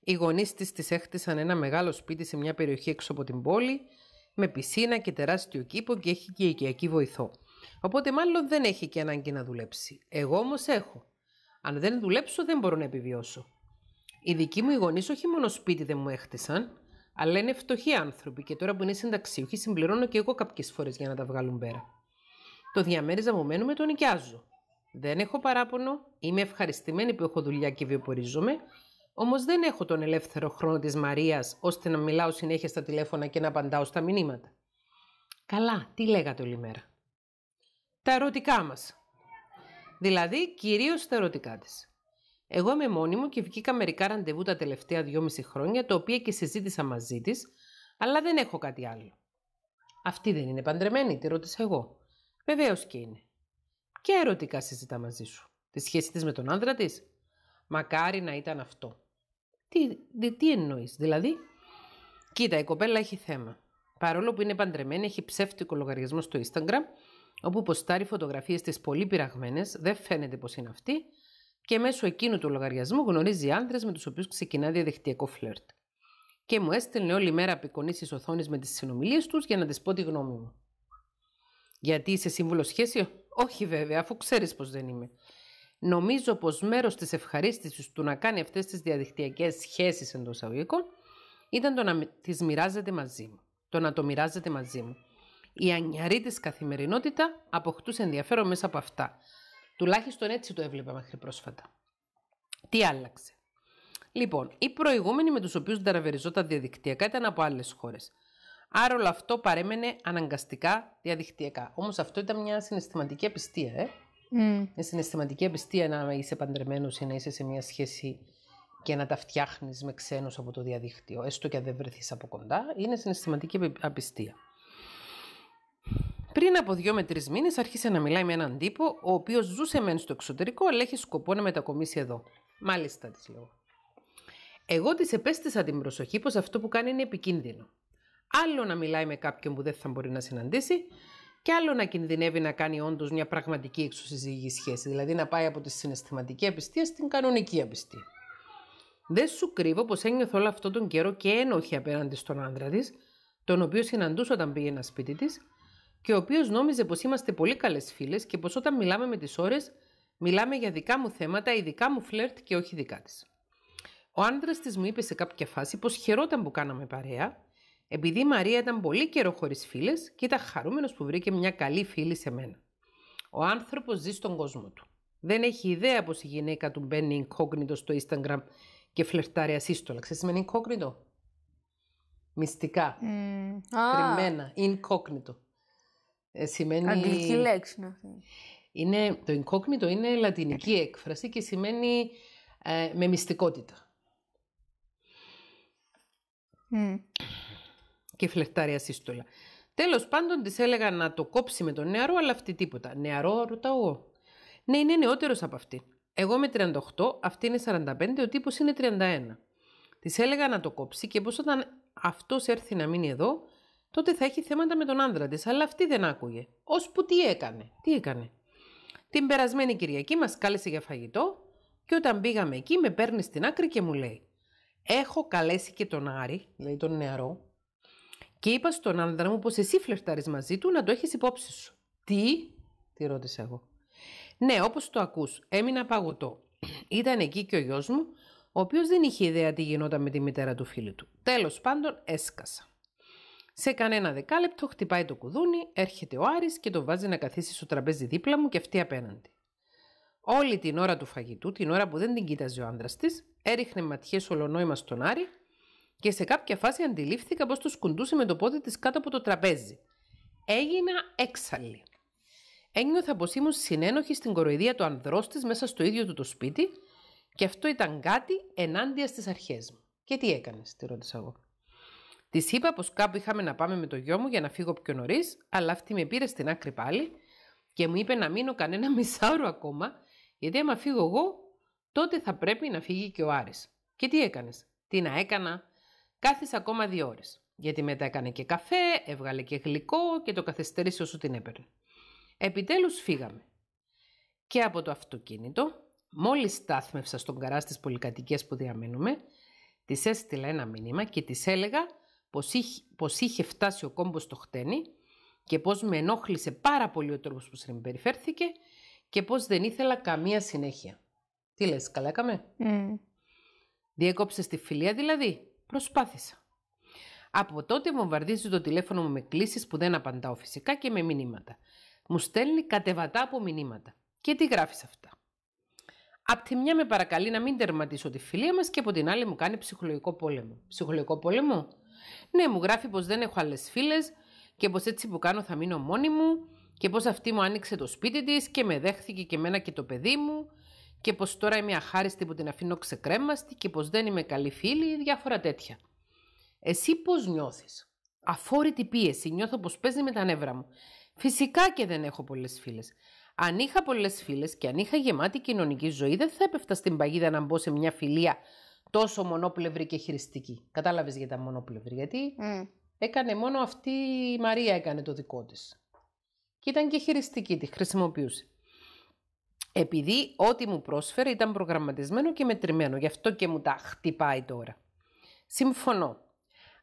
οι γονείς της τη έχτισαν ένα μεγάλο σπίτι σε μια περιοχή έξω από την πόλη, με πισίνα και τεράστιο κήπο και έχει και οικιακή βοηθό. Οπότε μάλλον δεν έχει και ανάγκη να δουλέψει. Εγώ όμως έχω. Αν δεν δουλέψω, δεν μπορώ να επιβιώσω. Οι δικοί μου οι γονείς όχι μόνο σπίτι δεν μου έχτισαν, αλλά είναι φτωχοί άνθρωποι και τώρα που είναι συνταξίουχοι συμπληρώνω και εγώ κάποιες φορές για να τα βγάλουν πέρα. Το διαμέριζα μου μένουμε το νοικιάζω. Δεν έχω παράπονο, είμαι ευχαριστημένη που έχω δουλειά και βιοπορίζομαι, όμως δεν έχω τον ελεύθερο χρόνο της Μαρίας ώστε να μιλάω συνέχεια στα τηλέφωνα και να απαντάω στα μηνύματα. Καλά, τι λέγατε όλη μέρα τα ερωτικά μας. Δηλαδή, κυρίως τα ερωτικά της. Εγώ είμαι μόνη μου και βγήκα μερικά ραντεβού τα τελευταία δυόμιση χρόνια, τα οποία και συζήτησα μαζί της, αλλά δεν έχω κάτι άλλο. Αυτή δεν είναι παντρεμένη, τη ρώτησα εγώ. Βεβαίως και είναι. Και ερωτικά συζητά μαζί σου. Τη σχέση της με τον άντρα της. Μακάρι να ήταν αυτό. Τι, δι, τι εννοείς, δηλαδή. Κοίτα, η κοπέλα έχει θέμα. Παρόλο που είναι παντρεμένη, έχει ψεύτικο λογαριασμό στο Instagram όπου ποστάρει φωτογραφίες της πολύ πειραγμένες, δεν φαίνεται πως είναι αυτή, και μέσω εκείνου του λογαριασμού γνωρίζει άντρες με τους οποίους ξεκινά διαδικτυακό φλερτ. Και μου έστελνε όλη μέρα απεικονίσεις οθόνε με τις συνομιλίες τους για να τη πω τη γνώμη μου. Γιατί είσαι σύμβουλο όχι βέβαια, Όχι, βέβαια, αφού ξέρεις πως δεν είμαι. Νομίζω πως μέρος της ευχαρίστησης του να κάνει αυτές τις διαδικτυακές σχέσεις εντός αγωγικών ήταν το να τη μοιράζεται μαζί μου. Το να το μοιράζεται μαζί μου. Η της καθημερινότητα αποκτούσε ενδιαφέρον μέσα από αυτά. Τουλάχιστον έτσι το έβλεπα μέχρι πρόσφατα. Τι άλλαξε. Λοιπόν, οι προηγούμενοι με τους οποίους ταραβεριζόταν διαδικτυακά ήταν από άλλες χώρες. Άρα όλο αυτό παρέμενε αναγκαστικά διαδικτυακά. Όμως αυτό ήταν μια συναισθηματική απιστία, ε. Mm. Μια συναισθηματική απιστία να είσαι παντρεμένος ή να είσαι σε μια σχέση και να τα φτιάχνεις με ξένους από το διαδίκτυο, έστω και αν δεν βρεθείς από κοντά, είναι συναισθηματική απιστία. Πριν από δύο με τρεις μήνες άρχισε να μιλάει με έναν τύπο, ο οποίος ζούσε μεν στο εξωτερικό, αλλά έχει σκοπό να μετακομίσει εδώ. Μάλιστα, της λέω. Εγώ της επέστησα την προσοχή πως αυτό που κάνει είναι επικίνδυνο. Άλλο να μιλάει με κάποιον που δεν θα μπορεί να συναντήσει, και άλλο να κινδυνεύει να κάνει όντως μια πραγματική εξωσυζυγική σχέση, δηλαδή να πάει από τη συναισθηματική απιστία στην κανονική απιστία. Δεν σου κρύβω πως ένιωθω όλο αυτόν τον καιρό και ένοχη απέναντι στον άντρα της, τον οποίο συναντούσα όταν ένα σπίτι της, και ο οποίος νόμιζε πως είμαστε πολύ καλές φίλες και πως όταν μιλάμε με τις ώρες, μιλάμε για δικά μου θέματα, δικά μου φλερτ και όχι δικά της. Ο άντρας της μου είπε σε κάποια φάση πως χαιρόταν που κάναμε παρέα, επειδή η Μαρία ήταν πολύ καιρό χωρίς φίλες και ήταν χαρούμενος που βρήκε μια καλή φίλη σε μένα. Ο άνθρωπος ζει στον κόσμο του. Δεν έχει ιδέα πως η γυναίκα του μπαίνει incognito στο Instagram και φλερτάρει ασύστολα. Ξέρεις σημαίνει incognito. Μυστικά. Mm. Κρυμμένα. Incognito. Ε, σημαίνει... Αγγλική λέξη είναι αυτή. το incognito είναι λατινική έκφραση και σημαίνει ε, με μυστικότητα. Mm. Και φλερτάρει σύστολα. Τέλος πάντων της έλεγα να το κόψει με τον νεαρό, αλλά αυτή τίποτα. Νεαρό, ρωτάω εγώ. Ναι, είναι νεότερος από αυτή. Εγώ είμαι 38, αυτή είναι 45, ο τύπος είναι 31. Της έλεγα να το κόψει και πως όταν αυτός έρθει να μείνει εδώ, τότε θα έχει θέματα με τον άντρα της. Αλλά αυτή δεν άκουγε. που τι έκανε. Τι έκανε. Την περασμένη Κυριακή μας κάλεσε για φαγητό και όταν πήγαμε εκεί με παίρνει στην άκρη και μου λέει Έχω καλέσει και τον Άρη, δηλαδή τον νεαρό, και είπα στον άντρα μου πως εσύ φλερτάρεις μαζί του να το έχεις υπόψη σου. Τι, τη ρώτησα εγώ. Ναι, όπως το ακούς, έμεινα παγωτό. Ήταν εκεί και ο γιος μου, ο οποίος δεν είχε ιδέα τι γινόταν με τη μητέρα του φίλου του. Τέλος πάντων, έσκασα. Σε κανένα δεκάλεπτο χτυπάει το κουδούνι, έρχεται ο Άρης και το βάζει να καθίσει στο τραπέζι δίπλα μου και αυτή απέναντι. Όλη την ώρα του φαγητού, την ώρα που δεν την κοίταζε ο άντρα της, έριχνε ματιές ολονόημα στον Άρη και σε κάποια φάση αντιλήφθηκα πως το σκουντούσε με το πόδι της κάτω από το τραπέζι. Έγινα έξαλλη. Ένιωθα πως ήμουν συνένοχη στην κοροϊδία του ανδρός της μέσα στο ίδιο του το σπίτι και αυτό ήταν κάτι ενάντια στις αρχές μου. Και τι έκανες, τη ρώτησα εγώ. Τη είπα πως κάπου είχαμε να πάμε με το γιο μου για να φύγω πιο νωρίς, αλλά αυτή με πήρε στην άκρη πάλι και μου είπε να μείνω κανένα [LAUGHS] μισάωρο ακόμα, γιατί άμα φύγω εγώ, τότε θα πρέπει να φύγει και ο Άρης. Και τι έκανες, τι να έκανα, Κάθισε ακόμα δύο ώρες. Γιατί μετά έκανε και καφέ, έβγαλε και γλυκό και το καθυστέρησε όσο την έπαιρνε. Επιτέλους φύγαμε. Και από το αυτοκίνητο, μόλις στάθμευσα στον καρά στις πολυκατοικία που διαμένουμε, της έστειλα ένα μήνυμα και της έλεγα πως είχε, πως φτάσει ο κόμπος στο χτένι και πως με ενόχλησε πάρα πολύ ο τρόπος που συμπεριφέρθηκε και πως δεν ήθελα καμία συνέχεια. Τι λες, καλά έκαμε. Mm. Διέκοψε τη φιλία δηλαδή. Προσπάθησα. Από τότε βομβαρδίζει το τηλέφωνο μου με κλήσεις που δεν απαντάω φυσικά και με μηνύματα. Μου στέλνει κατεβατά από μηνύματα. Και τι γράφεις αυτά. Απ' τη μια με παρακαλεί να μην τερματίσω τη φιλία μας και από την άλλη μου κάνει ψυχολογικό πόλεμο. Ψυχολογικό πόλεμο? Ναι, μου γράφει πως δεν έχω άλλες φίλες και πως έτσι που κάνω θα μείνω μόνη μου και πως αυτή μου άνοιξε το σπίτι της και με δέχθηκε και μένα και το παιδί μου και πως τώρα είμαι αχάριστη που την αφήνω ξεκρέμαστη και πως δεν είμαι καλή φίλη, διάφορα τέτοια. τέτοια. Εσύ πώς νιώθεις. Αφόρητη πίεση, νιώθω πως νιωθεις αφορητη πιεση νιωθω πω παιζει με τα νεύρα μου. Φυσικά και δεν έχω πολλές φίλες. Αν είχα πολλές φίλες και αν είχα γεμάτη κοινωνική ζωή δεν θα έπεφτα στην παγίδα να μπω σε μια φιλία τόσο μονοπλευρή και χειριστική. Κατάλαβες γιατί ήταν μονοπλευρή. Γιατί mm. έκανε μόνο αυτή η Μαρία έκανε το δικό της. Και ήταν και χειριστική, τη χρησιμοποιούσε. Επειδή ό,τι μου πρόσφερε ήταν προγραμματισμένο και μετρημένο, γι' αυτό και μου τα χτυπάει τώρα. Συμφωνώ.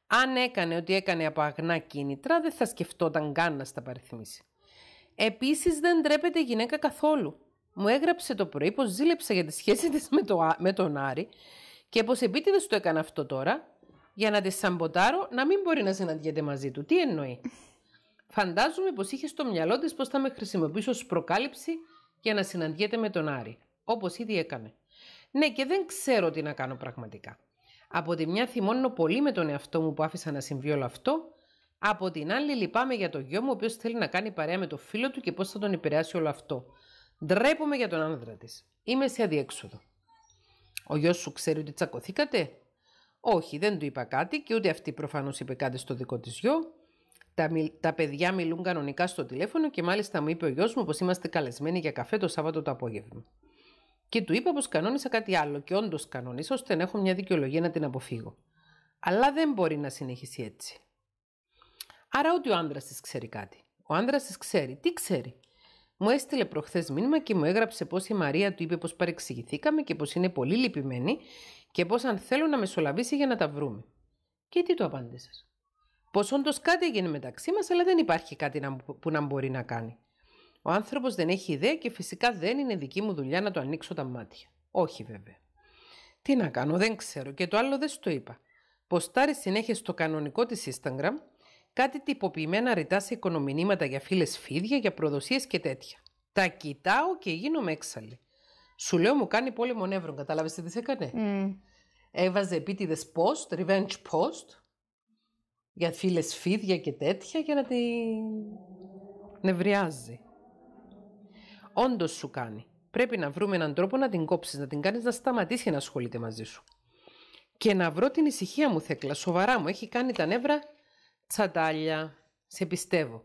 Αν έκανε ότι έκανε από αγνά κίνητρα, δεν θα σκεφτόταν καν να στα παριθμίσει. Επίσης, δεν τρέπεται η γυναίκα καθόλου. Μου έγραψε το πρωί πως ζήλεψε για τη σχέση της με, το, με τον Άρη και πως επίτηδες το έκανα αυτό τώρα, για να τη σαμποτάρω να μην μπορεί να συναντιέται μαζί του. Τι εννοεί. Φαντάζομαι πως είχε στο μυαλό της πως θα με χρησιμοποιήσω ως προκάλυψη για να συναντιέται με τον Άρη. Όπως ήδη έκανε. Ναι, και δεν ξέρω τι να κάνω πραγματικά. Από τη μια θυμώνω πολύ με τον εαυτό μου που άφησα να συμβεί όλο αυτό. Από την άλλη λυπάμαι για τον γιο μου ο οποίος θέλει να κάνει παρέα με το φίλο του και πώς θα τον επηρεάσει όλο αυτό. Ντρέπομαι για τον άνδρα της. Είμαι σε αδιέξοδο. Ο γιος σου ξέρει ότι τσακωθήκατε. Όχι, δεν του είπα κάτι και ούτε αυτή προφανώς είπε κάτι στο δικό της γιο. Τα, τα παιδιά μιλούν κανονικά στο τηλέφωνο και μάλιστα μου είπε ο γιος μου πως είμαστε καλεσμένοι για καφέ το Σάββατο το απόγευμα. Και του είπα πως κανόνισα κάτι άλλο και όντως κανόνισα ώστε να έχω μια δικαιολογία να την αποφύγω. Αλλά δεν μπορεί να συνεχίσει έτσι. Άρα ούτε ο άντρας της ξέρει κάτι. Ο άντρας της ξέρει. Τι ξέρει. Μου έστειλε προχθές μήνυμα και μου έγραψε πως η Μαρία του είπε πως παρεξηγηθήκαμε και πως είναι πολύ λυπημένη και πως αν θέλω να μεσολαβήσει για να τα βρούμε. Και τι του απάντησες. Πως όντως κάτι έγινε μεταξύ μας, αλλά δεν υπάρχει κάτι να, που να μπορεί να κάνει. Ο άνθρωπος δεν έχει ιδέα και φυσικά δεν είναι δική μου δουλειά να του ανοίξω τα μάτια. Όχι βέβαια. Τι να κάνω, δεν ξέρω και το άλλο δεν σου το είπα. Ποστάρει συνέχεια στο κανονικό της Instagram κάτι τυποποιημένα ρητά σε οικονομηνύματα για φίλες φίδια, για προδοσίες και τέτοια. Τα κοιτάω και γίνομαι έξαλλη. Σου λέω μου κάνει πόλεμο νεύρων, κατάλαβες τι της έκανε. Mm. Έβαζε επίτηδες post, revenge post, για φίλες φίδια και τέτοια, για να τη νευριάζει. Όντως σου κάνει. Πρέπει να βρούμε έναν τρόπο να την κόψεις, να την κάνεις να σταματήσει να ασχολείται μαζί σου. Και να βρω την ησυχία μου, Θέκλα. Σοβαρά μου, έχει κάνει τα νεύρα τσαντάλια. Σε πιστεύω.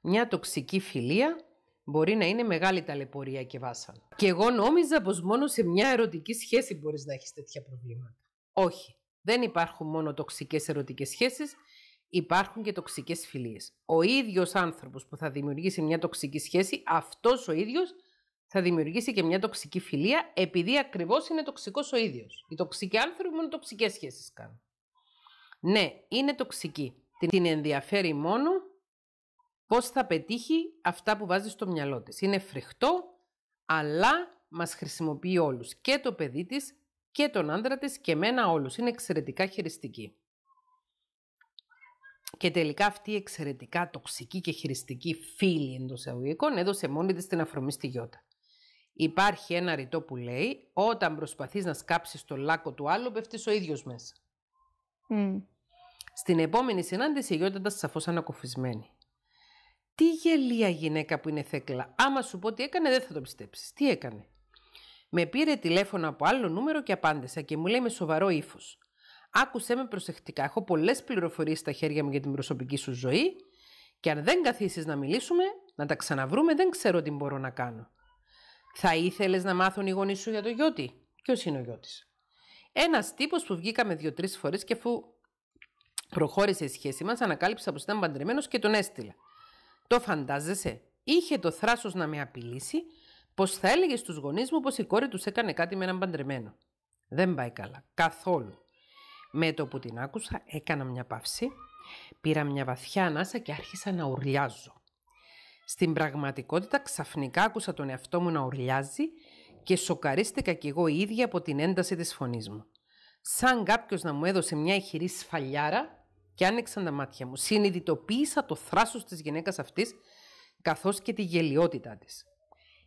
Μια τοξική φιλία μπορεί να είναι μεγάλη ταλαιπωρία και βάσανα. Και εγώ νόμιζα πως μόνο σε μια ερωτική σχέση μπορείς να έχεις τέτοια προβλήματα. Όχι. Δεν υπάρχουν μόνο τοξικές ερωτικές σχέσεις, υπάρχουν και τοξικές φιλίες. Ο ίδιος άνθρωπος που θα δημιουργήσει μια τοξική σχέση, αυτός ο ίδιος θα δημιουργήσει και μια τοξική φιλία, επειδή ακριβώς είναι τοξικός ο ίδιος. Οι τοξικοί άνθρωποι μόνο τοξικές σχέσεις κάνουν. Ναι, είναι τοξική. Την ενδιαφέρει μόνο πώς θα πετύχει αυτά που βάζει στο μυαλό της. Είναι φρικτό, αλλά μας χρησιμοποιεί όλους. Και το παιδί της και τον άντρα της και μένα όλους. Είναι εξαιρετικά χειριστική. Και τελικά αυτή η εξαιρετικά τοξική και χειριστική φίλη εντός εισαγωγικών έδωσε μόνη της την αφρομή στη γιώτα. Υπάρχει ένα ρητό που λέει: Όταν προσπαθείς να σκάψεις το λάκκο του άλλου, πέφτεις ο ίδιος μέσα. Στην επόμενη συνάντηση η σαφώς ανακοφισμένη. Τι γελία γυναίκα που είναι θέκλα. Άμα σου πω τι έκανε, δεν θα το πιστέψεις. Τι έκανε. Με πήρε τηλέφωνο από άλλο νούμερο και απάντησα και μου λέει με σοβαρό ύφος. Άκουσέ με προσεκτικά. Έχω πολλές πληροφορίες στα χέρια μου για την προσωπική σου ζωή και αν δεν καθίσεις να μιλήσουμε, να τα ξαναβρούμε, δεν ξέρω τι μπορώ να κάνω. Θα ήθελες να μάθουν οι γονείς σου για το γιώτη. Ποιος είναι ο τη. Ένας τύπος που βγήκαμε δύο-τρει φορές και αφού Προχώρησε η σχέση μας, ανακάλυψα πως ήταν παντρεμένος και τον έστειλα. Το φαντάζεσαι, είχε το θράσος να με απειλήσει, πως θα έλεγε στους γονείς μου πως η κόρη τους έκανε κάτι με έναν παντρεμένο. Δεν πάει καλά, καθόλου. Με το που την άκουσα, έκανα μια παύση, πήρα μια βαθιά ανάσα και άρχισα να ουρλιάζω. Στην πραγματικότητα ξαφνικά άκουσα τον εαυτό μου να ουρλιάζει και σοκαρίστηκα κι εγώ ίδια από την ένταση της φωνής μου. Σαν κάποιος να μου έδωσε μια ηχηρή σφαλιάρα και άνοιξαν τα μάτια μου. Συνειδητοποίησα το θράσος της γυναίκας αυτής, καθώς και τη γελιότητά της.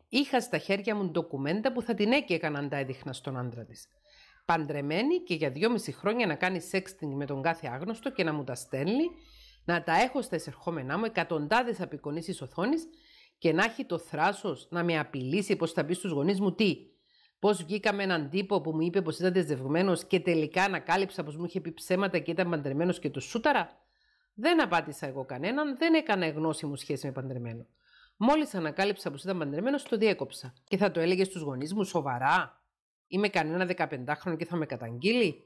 Είχα στα χέρια μου ντοκουμέντα που θα την έκαναν τα έδειχνα στον άντρα της. Παντρεμένη και για δυόμιση χρόνια να κάνει σεξτινγκ με τον κάθε άγνωστο και να μου τα στέλνει, να τα έχω στα εισερχόμενά μου εκατοντάδες απεικονίσεις οθόνης και να έχει το θράσος να με απειλήσει πως θα πει στους γονείς μου τι, Πώς βγήκα με έναν τύπο που μου είπε πως ήταν δεσδευμένο και τελικά ανακάλυψα πως μου είχε πει ψέματα και ήταν παντρεμένος και το σούταρα. Δεν απάντησα εγώ κανέναν, δεν έκανα γνώση μου σχέση με παντρεμένο. Μόλις ανακάλυψα πως ήταν παντρεμένος, το διέκοψα. Και θα το έλεγε στους γονείς μου σοβαρά. Είμαι κανένα 15χρονο και θα με καταγγείλει.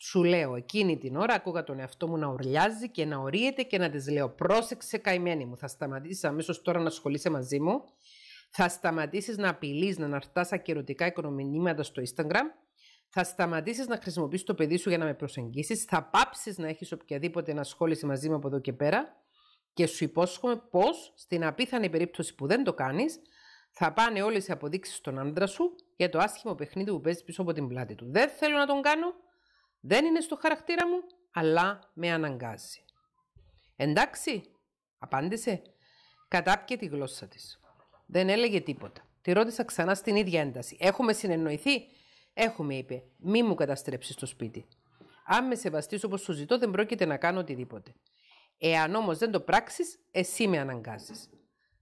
Σου λέω, εκείνη την ώρα ακούγα τον εαυτό μου να ορλιάζει και να ορίεται και να της λέω: Πρόσεξε, καημένη μου, θα σταματήσεις αμέσως τώρα να ασχολείσαι μαζί μου θα σταματήσεις να απειλείς να αναρτάς ακυρωτικά οικονομηνύματα στο Instagram, θα σταματήσεις να χρησιμοποιήσει το παιδί σου για να με προσεγγίσεις, θα πάψεις να έχεις οποιαδήποτε ενασχόληση μαζί μου από εδώ και πέρα και σου υπόσχομαι πώ στην απίθανη περίπτωση που δεν το κάνεις, θα πάνε όλες οι αποδείξεις στον άντρα σου για το άσχημο παιχνίδι που παίζεις πίσω από την πλάτη του. Δεν θέλω να τον κάνω, δεν είναι στο χαρακτήρα μου, αλλά με αναγκάζει. Εντάξει, απάντησε, κατάπια τη γλώσσα της. Δεν έλεγε τίποτα. Τη ρώτησα ξανά στην ίδια ένταση. Έχουμε συνεννοηθεί. Έχουμε, είπε. Μη μου καταστρέψεις το σπίτι. Αν με σεβαστείς όπως σου ζητώ, δεν πρόκειται να κάνω οτιδήποτε. Εάν όμως δεν το πράξεις, εσύ με αναγκάζεις.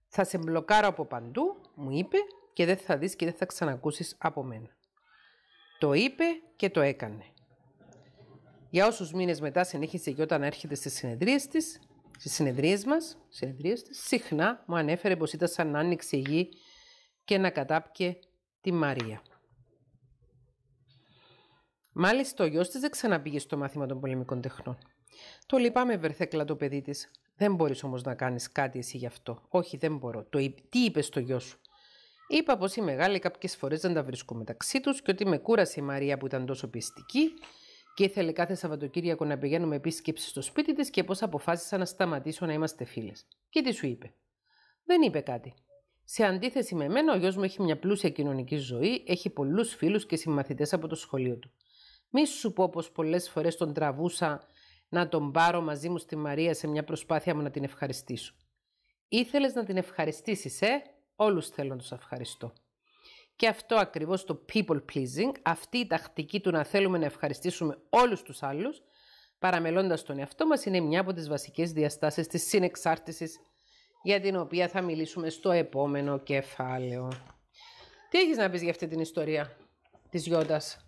Θα σε μπλοκάρω από παντού, μου είπε, και δεν θα δεις και δεν θα ξανακούσεις από μένα. Το είπε και το έκανε. Για όσους μήνες μετά συνέχισε και όταν έρχεται στι συνεδρίες της, Στις συνεδρίες μας, συχνά μου ανέφερε πως ήταν σαν να άνοιξε η γη και να κατάπιε τη Μαρία. Μάλιστα, ο γιος της δεν ξαναπήγε στο μάθημα των πολεμικών τεχνών. Το λυπάμαι, Βερθέκλα, το παιδί της. Δεν μπορείς όμως να κάνεις κάτι εσύ γι' αυτό. Όχι, δεν μπορώ. Το, τι είπες στο γιο σου. Είπα πως οι μεγάλοι κάποιες φορές δεν τα βρίσκουν μεταξύ τους και ότι με κούρασε η Μαρία που ήταν τόσο πιστική και ήθελε κάθε Σαββατοκύριακο να πηγαίνουμε επίσκεψη στο σπίτι της και πώς αποφάσισα να σταματήσω να είμαστε φίλες. Και τι σου είπε. Δεν είπε κάτι. Σε αντίθεση με εμένα, ο γιος μου έχει μια πλούσια κοινωνική ζωή, έχει πολλούς φίλους και συμμαθητές από το σχολείο του. Μη σου πω πως πολλές φορές τον τραβούσα να τον πάρω μαζί μου στη Μαρία σε μια προσπάθεια μου να την ευχαριστήσω. Ήθελες να την ευχαριστήσεις, ε! Όλους θέλω να τους ευχαριστώ. Και αυτό ακριβώς το people pleasing, αυτή η τακτική του να θέλουμε να ευχαριστήσουμε όλους τους άλλους, παραμελώντας τον εαυτό μας, είναι μια από τις βασικές διαστάσεις της συνεξάρτησης, για την οποία θα μιλήσουμε στο επόμενο κεφάλαιο. Τι έχεις να πεις για αυτή την ιστορία της Γιώτας,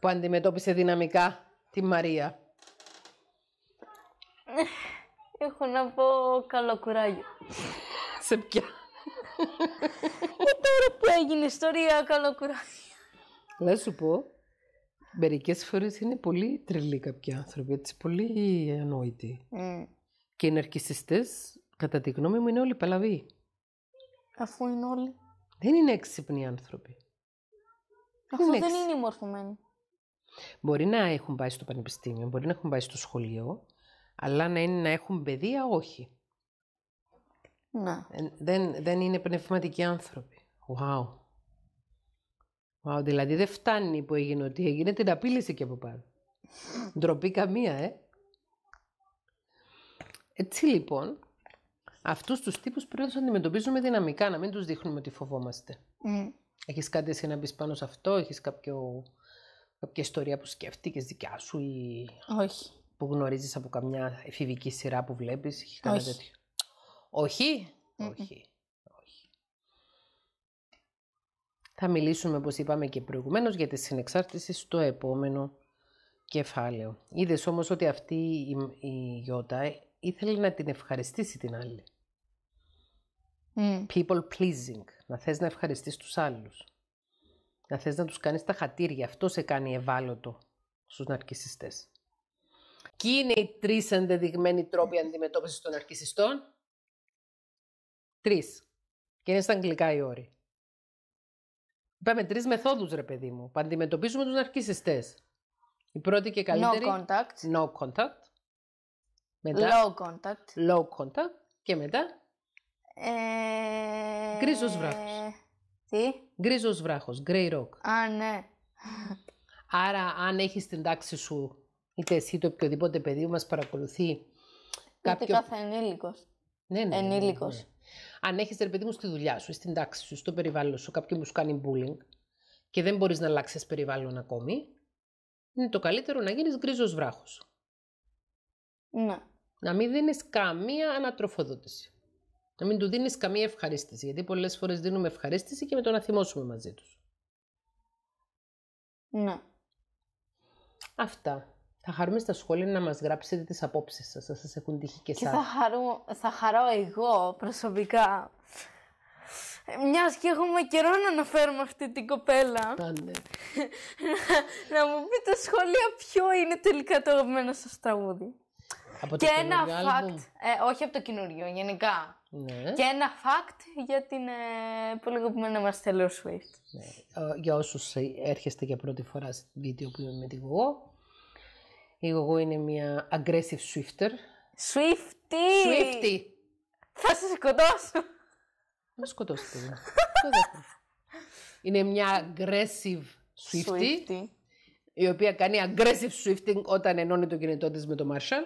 που αντιμετώπισε δυναμικά τη Μαρία. Έχω να πω καλό κουράγιο. Σε ποια. Και ε, τώρα που έγινε ιστορία, κουράγιο. Να σου πω, μερικές φορές είναι πολύ τρελή κάποιοι άνθρωποι, έτσι, πολύ ανόητοι. Ε. Και οι ναρκιστέ, κατά τη γνώμη μου, είναι όλοι παλαβοί. Αφού είναι όλοι. Δεν είναι έξυπνοι άνθρωποι. Αφού δεν, είναι μορφωμένοι. Μπορεί να έχουν πάει στο πανεπιστήμιο, μπορεί να έχουν πάει στο σχολείο, αλλά να, είναι, να έχουν παιδεία, όχι. Ναι. Δεν, δεν είναι πνευματικοί άνθρωποι. Wow. wow. Δηλαδή δεν φτάνει που έγινε ότι έγινε, την απείλησε και από πάνω. Ντροπή καμία, ε. Έτσι λοιπόν, αυτούς τους τύπους πρέπει να τους αντιμετωπίζουμε δυναμικά, να μην τους δείχνουμε ότι φοβόμαστε. Mm. Ναι. Έχεις κάτι εσύ να πεις πάνω σε αυτό, έχεις Κάποια ιστορία που σκέφτηκες δικιά σου ή Όχι. που γνωρίζεις από καμιά εφηβική σειρά που βλέπεις. έχεις τέτοιο. Όχι. Όχι. Όχι. Θα μιλήσουμε, όπως είπαμε και προηγουμένως, για τη συνεξάρτηση στο επόμενο κεφάλαιο. Είδες όμως ότι αυτή η, η Ιώτα ήθελε να την ευχαριστήσει την άλλη. People pleasing. Να θες να ευχαριστείς τους άλλους. Να θες να τους κάνεις τα χατήρια. Αυτό σε κάνει ευάλωτο στους ναρκισιστές. Και είναι οι τρεις ενδεδειγμένοι τρόποι αντιμετώπισης των ναρκισιστών. Τρεις. Και είναι στα αγγλικά οι όροι. Είπαμε τρεις μεθόδους, ρε παιδί μου, που αντιμετωπίζουμε τους ναρκιστέ. Η πρώτη και καλύτερη. No contact. No contact. Μετά, low contact. Low contact. Και μετά. Ε... Γκρίζος βράχος. Τι. Γκρίζος βράχος. Grey rock. Α, ναι. Άρα, αν έχεις την τάξη σου, είτε εσύ το οποιοδήποτε παιδί μας παρακολουθεί. Είτε κάθε ενήλικος. Ναι, ναι. ναι, ναι, ναι αν έχεις ρε παιδί μου στη δουλειά σου, στην τάξη σου, στο περιβάλλον σου, κάποιον που σου κάνει bullying και δεν μπορείς να αλλάξεις περιβάλλον ακόμη, είναι το καλύτερο να γίνεις γκρίζος βράχος. Ναι. Να μην δίνεις καμία ανατροφοδότηση. Να μην του δίνεις καμία ευχαρίστηση. Γιατί πολλές φορές δίνουμε ευχαρίστηση και με το να θυμώσουμε μαζί τους. Ναι. Αυτά. Θα χαρούμε στα σχόλια να μας γράψετε τις απόψεις σας, θα σας έχουν τύχει και εσάς. Και θα, χαρώ, θα χαρώ εγώ προσωπικά. Μιας και έχουμε καιρό να αναφέρουμε αυτή την κοπέλα. Ναι. [LAUGHS] να, μου πείτε σχόλια ποιο είναι τελικά το αγαπημένο σας τραγούδι. Από και το ένα fact. Ε, όχι από το καινούριο, γενικά. Ναι. Και ένα fact για την ε, πολύ αγαπημένη μας Taylor Swift. Ναι. Ε, για όσους ε, έρχεστε για πρώτη φορά στο βίντεο που είμαι με τη εγώ, η εγώ είναι μια aggressive swifter. Swifty! Swifty! Θα σε σκοτώσω! Να σκοτώσετε. Είναι μια aggressive swifty, η οποία κάνει aggressive swifting όταν ενώνει το κινητό της με το Marshall.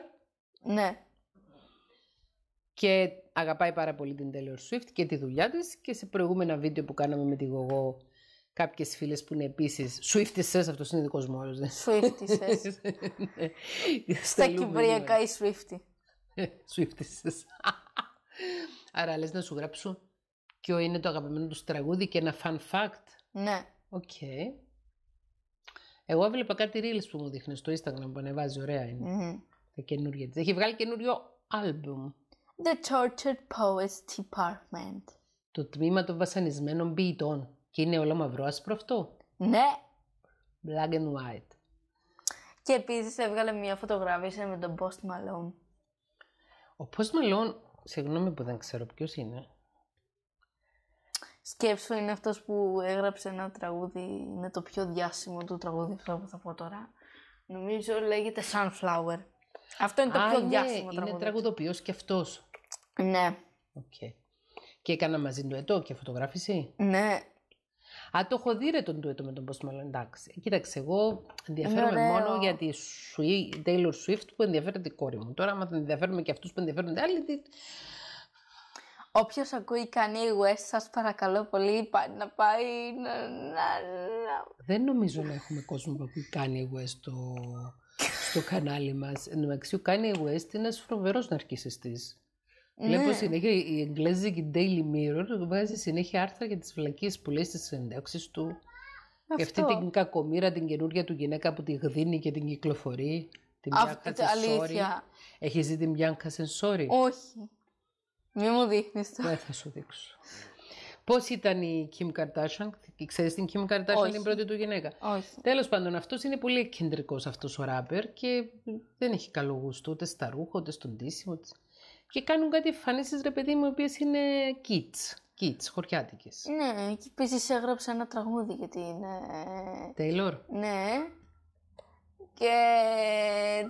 Ναι. Και αγαπάει πάρα πολύ την Taylor Swift και τη δουλειά της και σε προηγούμενα βίντεο που κάναμε με τη Γογό κάποιες φίλες που είναι επίσης. Σουίφτισε, αυτός είναι δικός μου όρο. Σουίφτισε. [LAUGHS] Ναι. Στα κυπριακά η Σουίφτι Σουίφτισε. Άρα λες να σου γράψω ποιο είναι το αγαπημένο τους τραγούδι και ένα fun fact. Ναι. Οκ. Okay. Εγώ έβλεπα κάτι reels που μου δείχνει στο Instagram που ανεβάζει. Ωραία είναι. Mm-hmm. Τα καινούργια της. Έχει βγάλει καινούριο album. The Tortured Poets Department. Το τμήμα των βασανισμένων ποιητών. Και είναι όλο μαυρό αυτό? Ναι. Black and white. Και επίσης έβγαλε μια φωτογραφία με τον Post Malone. Ο Post Malone, συγγνώμη που δεν ξέρω ποιος είναι. Σκέψου είναι αυτός που έγραψε ένα τραγούδι, είναι το πιο διάσημο του τραγούδι αυτό που θα πω τώρα. Νομίζω λέγεται Sunflower. Αυτό είναι το πιο ναι, διάσημο τραγούδι. Είναι τραγουδοποιός και αυτός. Ναι. Okay. Και έκανα μαζί του έτο και φωτογράφηση. Ναι, Α, το έχω δει ρε τον τουέτο με τον Post Malone, εντάξει. Κοίταξε, εγώ ενδιαφέρομαι μόνο για τη Taylor Swift που ενδιαφέρεται η κόρη μου. Τώρα, άμα δεν ενδιαφέρουμε και αυτούς που ενδιαφέρονται άλλοι, Όποιος ακούει Kanye West, σας παρακαλώ πολύ να πάει. Να, να, Δεν νομίζω να έχουμε κόσμο που ακούει Kanye West στο, στο κανάλι μας. Εν τω μεταξύ, ο Kanye West είναι ένας φοβερός ναρκιστή. Ναι. Βλέπω συνέχεια η εγγλέζικη Daily Mirror βγάζει συνέχεια άρθρα για τις φυλακίες που λέει στις συνεντεύξει του. Αυτό. Και αυτή την κακομήρα, την καινούργια του γυναίκα που τη γδίνει και την κυκλοφορεί. Τη Αυτή την αλήθεια. Έχει δει την Bianca Σενσόρη. Όχι. Μη μου δείχνεις το. Δεν θα σου δείξω. Πώς ήταν η Kim Kardashian, ξέρεις την Kim Kardashian, Όχι. την πρώτη του γυναίκα. Όχι. Τέλος πάντων, αυτός είναι πολύ κεντρικός αυτός ο ράπερ και δεν έχει καλό γούστο ούτε στα ρούχα, ούτε στον τίσιμο και κάνουν κάτι εμφανίσεις ρε παιδί μου, οι οποίες είναι kids. Kids, χωριάτικες. Ναι, και επίσης έγραψε ένα τραγούδι γιατί είναι... Τέιλορ. Ναι. Και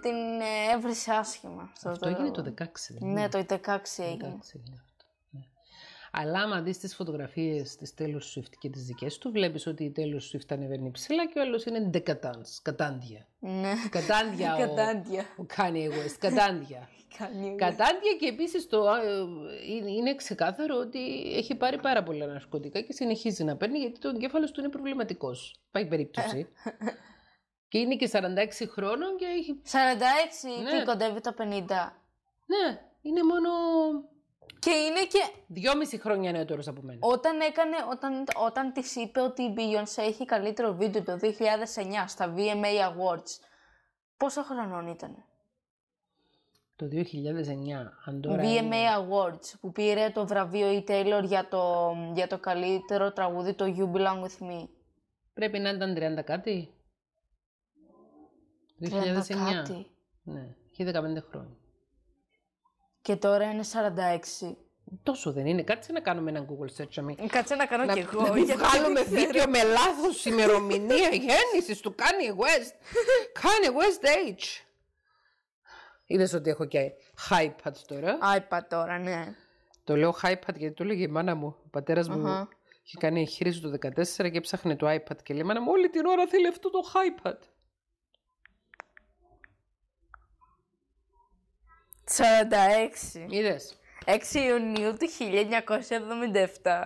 την ε, έβρισε άσχημα. Αυτό, αυτό έγινε το 16. Ναι, το 16 16 έγινε. Ναι. Αλλά άμα δεις τις φωτογραφίες της Taylor Swift και τις δικές του, βλέπεις ότι η Taylor Swift ανεβαίνει ψηλά και ο άλλος είναι decadence, κατάντια. Ναι. Κατάντια, ο, ο Kanye West, κατάντια. [LAUGHS] κατάντια και επίσης το, ε, είναι ξεκάθαρο ότι έχει πάρει πάρα πολλά ναρκωτικά και συνεχίζει να παίρνει γιατί το εγκέφαλος του είναι προβληματικός. Πάει περίπτωση. [LAUGHS] και είναι και 46 χρόνων και έχει... 46 ναι. και κοντεύει το 50. Ναι, είναι μόνο και είναι και. Δυόμιση χρόνια νεότερος από μένα. Όταν, έκανε, όταν, όταν της είπε ότι η Beyoncé έχει καλύτερο βίντεο το 2009 στα VMA Awards, πόσα χρονών ήταν. Το 2009, αν VMA Awards, που πήρε το βραβείο η Taylor για το, για το καλύτερο τραγούδι, το You Belong With Me. Πρέπει να ήταν 30 κάτι. 2009. 30 κάτι. Ναι, είχε 15 χρόνια και τώρα είναι 46. Τόσο δεν είναι. Κάτσε να κάνουμε ένα Google search. Αμή. Κάτσε να κάνω και εγώ. Να μην βγάλουμε βίντεο με λάθος ημερομηνία γέννησης του Kanye West. Kanye West age. Είδες ότι έχω και iPad τώρα. iPad τώρα, ναι. Το λέω iPad γιατί το λέγε η μάνα μου. Ο πατερα μου είχε κάνει εγχείρηση το 14 και ψάχνει το iPad και λέει: Μάνα μου, όλη την ώρα θέλει αυτό το iPad. 46. Είδε. 6 Ιουνίου του 1977.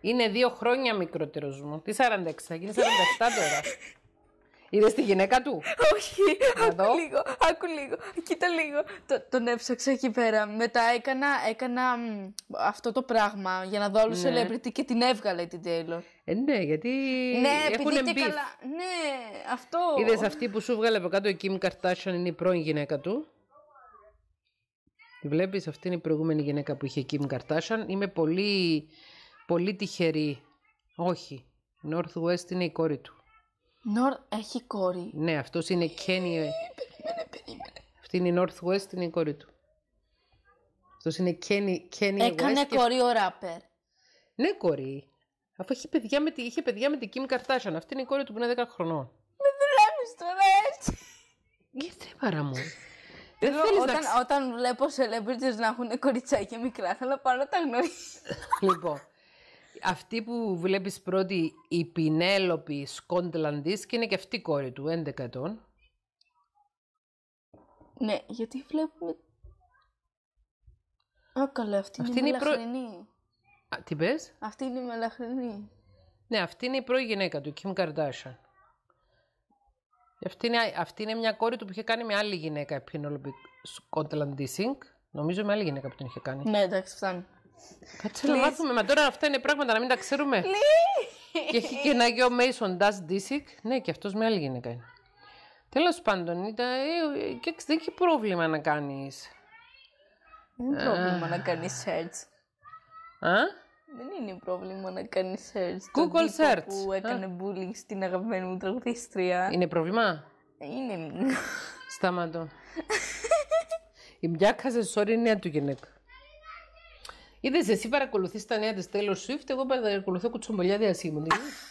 Είναι δύο χρόνια μικρότερος μου. Τι 46, θα γίνει 47 τώρα. Είδες τη γυναίκα του. Όχι, άκου λίγο, άκου λίγο. Κοίτα λίγο. Το, τον έψαξα εκεί πέρα. Μετά έκανα, έκανα αυτό το πράγμα για να δω όλου ναι. και την έβγαλε την Τέιλορ. Ε, ναι, γιατί. Ναι, έχουν επειδή και καλά. Ναι, αυτό. Είδες αυτή που σου βγάλε από κάτω η Kim Καρτάσιον είναι η πρώην γυναίκα του. Τη βλέπεις, αυτή είναι η προηγούμενη γυναίκα που είχε Kim Kardashian. Είμαι πολύ, πολύ τυχερή. Όχι, Northwest είναι η κόρη του. North έχει κόρη. Ναι, αυτός είναι ε, Kenny. Περίμενε, περίμενε. Αυτή είναι η Northwest, είναι η κόρη του. Αυτός είναι Kenny, Kenny Έκανε West κόρη και... ο ράπερ. Ναι, κόρη. Αφού είχε παιδιά με, τη, είχε παιδιά με την Kim Kardashian. Αυτή είναι η κόρη του που είναι 10 χρονών. Με δουλεύεις τώρα έτσι. Γιατί παρά μου. Ε, όταν, να... όταν βλέπω celebrities να έχουν κοριτσάκια μικρά, θέλω να τα γνωρίζω. λοιπόν, αυτή που βλέπεις πρώτη, η Πινέλοπη Σκόντλανδής, και είναι και αυτή η κόρη του, 11 ετών. Ναι, γιατί βλέπουμε... Α, καλά, αυτή, είναι η μελαχρινή. τι πες? Αυτή είναι η μελαχρινή. Ναι, αυτή είναι η πρώη γυναίκα του, Kim Kardashian αυτή είναι, μια κόρη του που είχε κάνει με άλλη γυναίκα Penelope Scotland Dissing. Νομίζω με άλλη γυναίκα που την είχε κάνει. Ναι, εντάξει, φτάνει. Κάτσε να μάθουμε. Μα τώρα αυτά είναι πράγματα να μην τα ξέρουμε. και έχει και ένα γιο Μέισον Dash Ναι, και αυτός με άλλη γυναίκα είναι. Τέλος πάντων, ήταν, ε, και δεν έχει πρόβλημα να κάνεις. Δεν έχει πρόβλημα να κάνεις έτσι. Α? Δεν είναι πρόβλημα να κάνεις search. Google search. Που έκανε bullying στην αγαπημένη μου τραγουδίστρια. Είναι πρόβλημα. Είναι. Σταματώ. Η Μπιάκα σε sorry είναι νέα του γυναίκα. Είδες εσύ παρακολουθείς τα νέα της Taylor Swift, εγώ παρακολουθώ κουτσομπολιά διασύμων.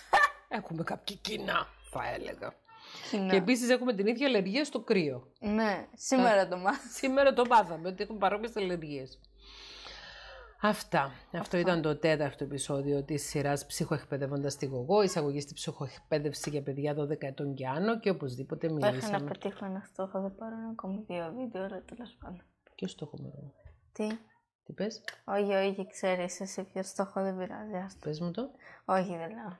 [LAUGHS] έχουμε κάποια κοινά, θα έλεγα. Κοινά. Και επίσης έχουμε την ίδια αλλεργία στο κρύο. Ναι, σήμερα ε, το μάθαμε. Σήμερα το μάθαμε ότι έχουμε παρόμοιες αλλεργίες. Αυτά. Αυτό, ήταν το τέταρτο επεισόδιο της σειράς Ψυχοεκπαιδεύοντας τη Γογό. Εισαγωγή στη ψυχοεκπαίδευση για παιδιά 12 ετών και άνω και οπωσδήποτε μιλήσαμε. Πρέπει να πετύχω ένα στόχο. Θα πάρω ένα ακόμη δύο βίντεο, αλλά τέλος πάντων. Ποιο στόχο μου Τι. Τι πες. Όχι, όχι, ξέρεις εσύ ποιο στόχο δεν πειράζει. Πες μου το. Όχι, δεν λέω.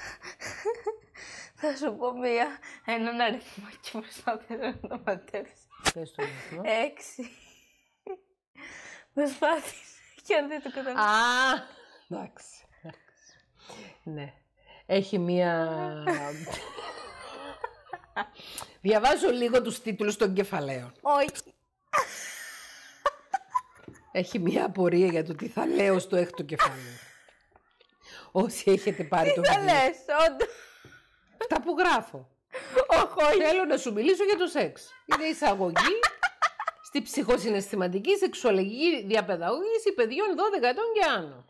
[LAUGHS] θα σου πω μία, έναν αριθμό και προσπαθήσω να το Έξι. το αριθμό. Έξι. και αν δεν το καταλάβω. Α, εντάξει. Ναι. Έχει μία... Διαβάζω λίγο τους τίτλους των κεφαλαίων. Όχι. Έχει μία απορία για το τι θα λέω στο έκτο κεφάλαιο. Όσοι έχετε πάρει το βιβλίο. Τι θα λες, όντως. Αυτά που γράφω. Θέλω να σου μιλήσω για το σεξ. Είναι εισαγωγή στη ψυχοσυναισθηματική σεξουαλική διαπαιδαγώγηση παιδιών 12 ετών και άνω.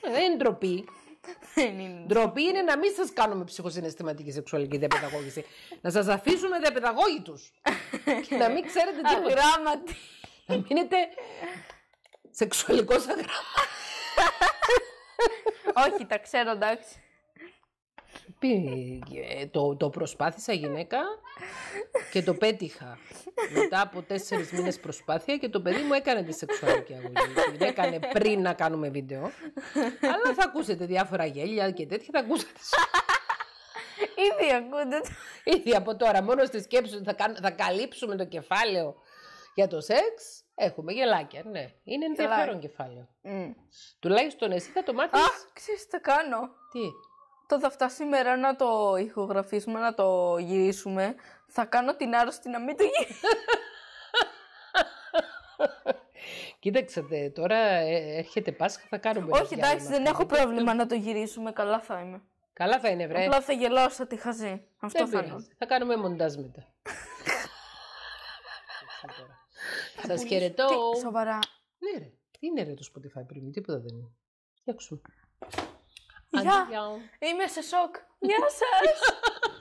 Δεν είναι ντροπή. Ντροπή είναι να μην σας κάνουμε ψυχοσυναισθηματική σεξουαλική διαπαιδαγώγηση. να σας αφήσουμε Και να μην ξέρετε τι Αγράμματοι. να μείνετε σεξουαλικό αγράμμα. Όχι, τα ξέρω, εντάξει. Ε, το, το προσπάθησα γυναίκα και το πέτυχα. Μετά από τέσσερις μήνες προσπάθεια και το παιδί μου έκανε τη σεξουαλική αγωγή. Την έκανε πριν να κάνουμε βίντεο. Αλλά θα ακούσετε διάφορα γέλια και τέτοια θα ακούσετε. Ήδη ακούτε. Ήδη από τώρα. Μόνο στη σκέψη ότι θα, καλύψουμε το κεφάλαιο για το σεξ. Έχουμε γελάκια, ναι. Είναι ενδιαφέρον κεφάλαιο. Τουλάχιστον εσύ θα το μάθεις... Α, ξέρεις τι θα κάνω. Τι θα φτάσει σήμερα να το ηχογραφήσουμε, να το γυρίσουμε, θα κάνω την άρρωστη να μην το γυρίσουμε. [LAUGHS] Κοίταξε τώρα, ε, έρχεται Πάσχα, θα κάνουμε. Όχι, εντάξει, δεν έχω πρόβλημα να το γυρίσουμε. Καλά θα είμαι. Καλά θα είναι, βρέ. Απλά θα γελώσω τη χαζή. Αυτό θα Θα κάνουμε μοντάζ μετά. Σα χαιρετώ. Σοβαρά. Ναι, ρε. Τι είναι το Spotify πριν, τίποτα δεν είναι. Φτιάξουμε. Γεια. Είμαι σε σοκ. Γεια σας. [LAUGHS]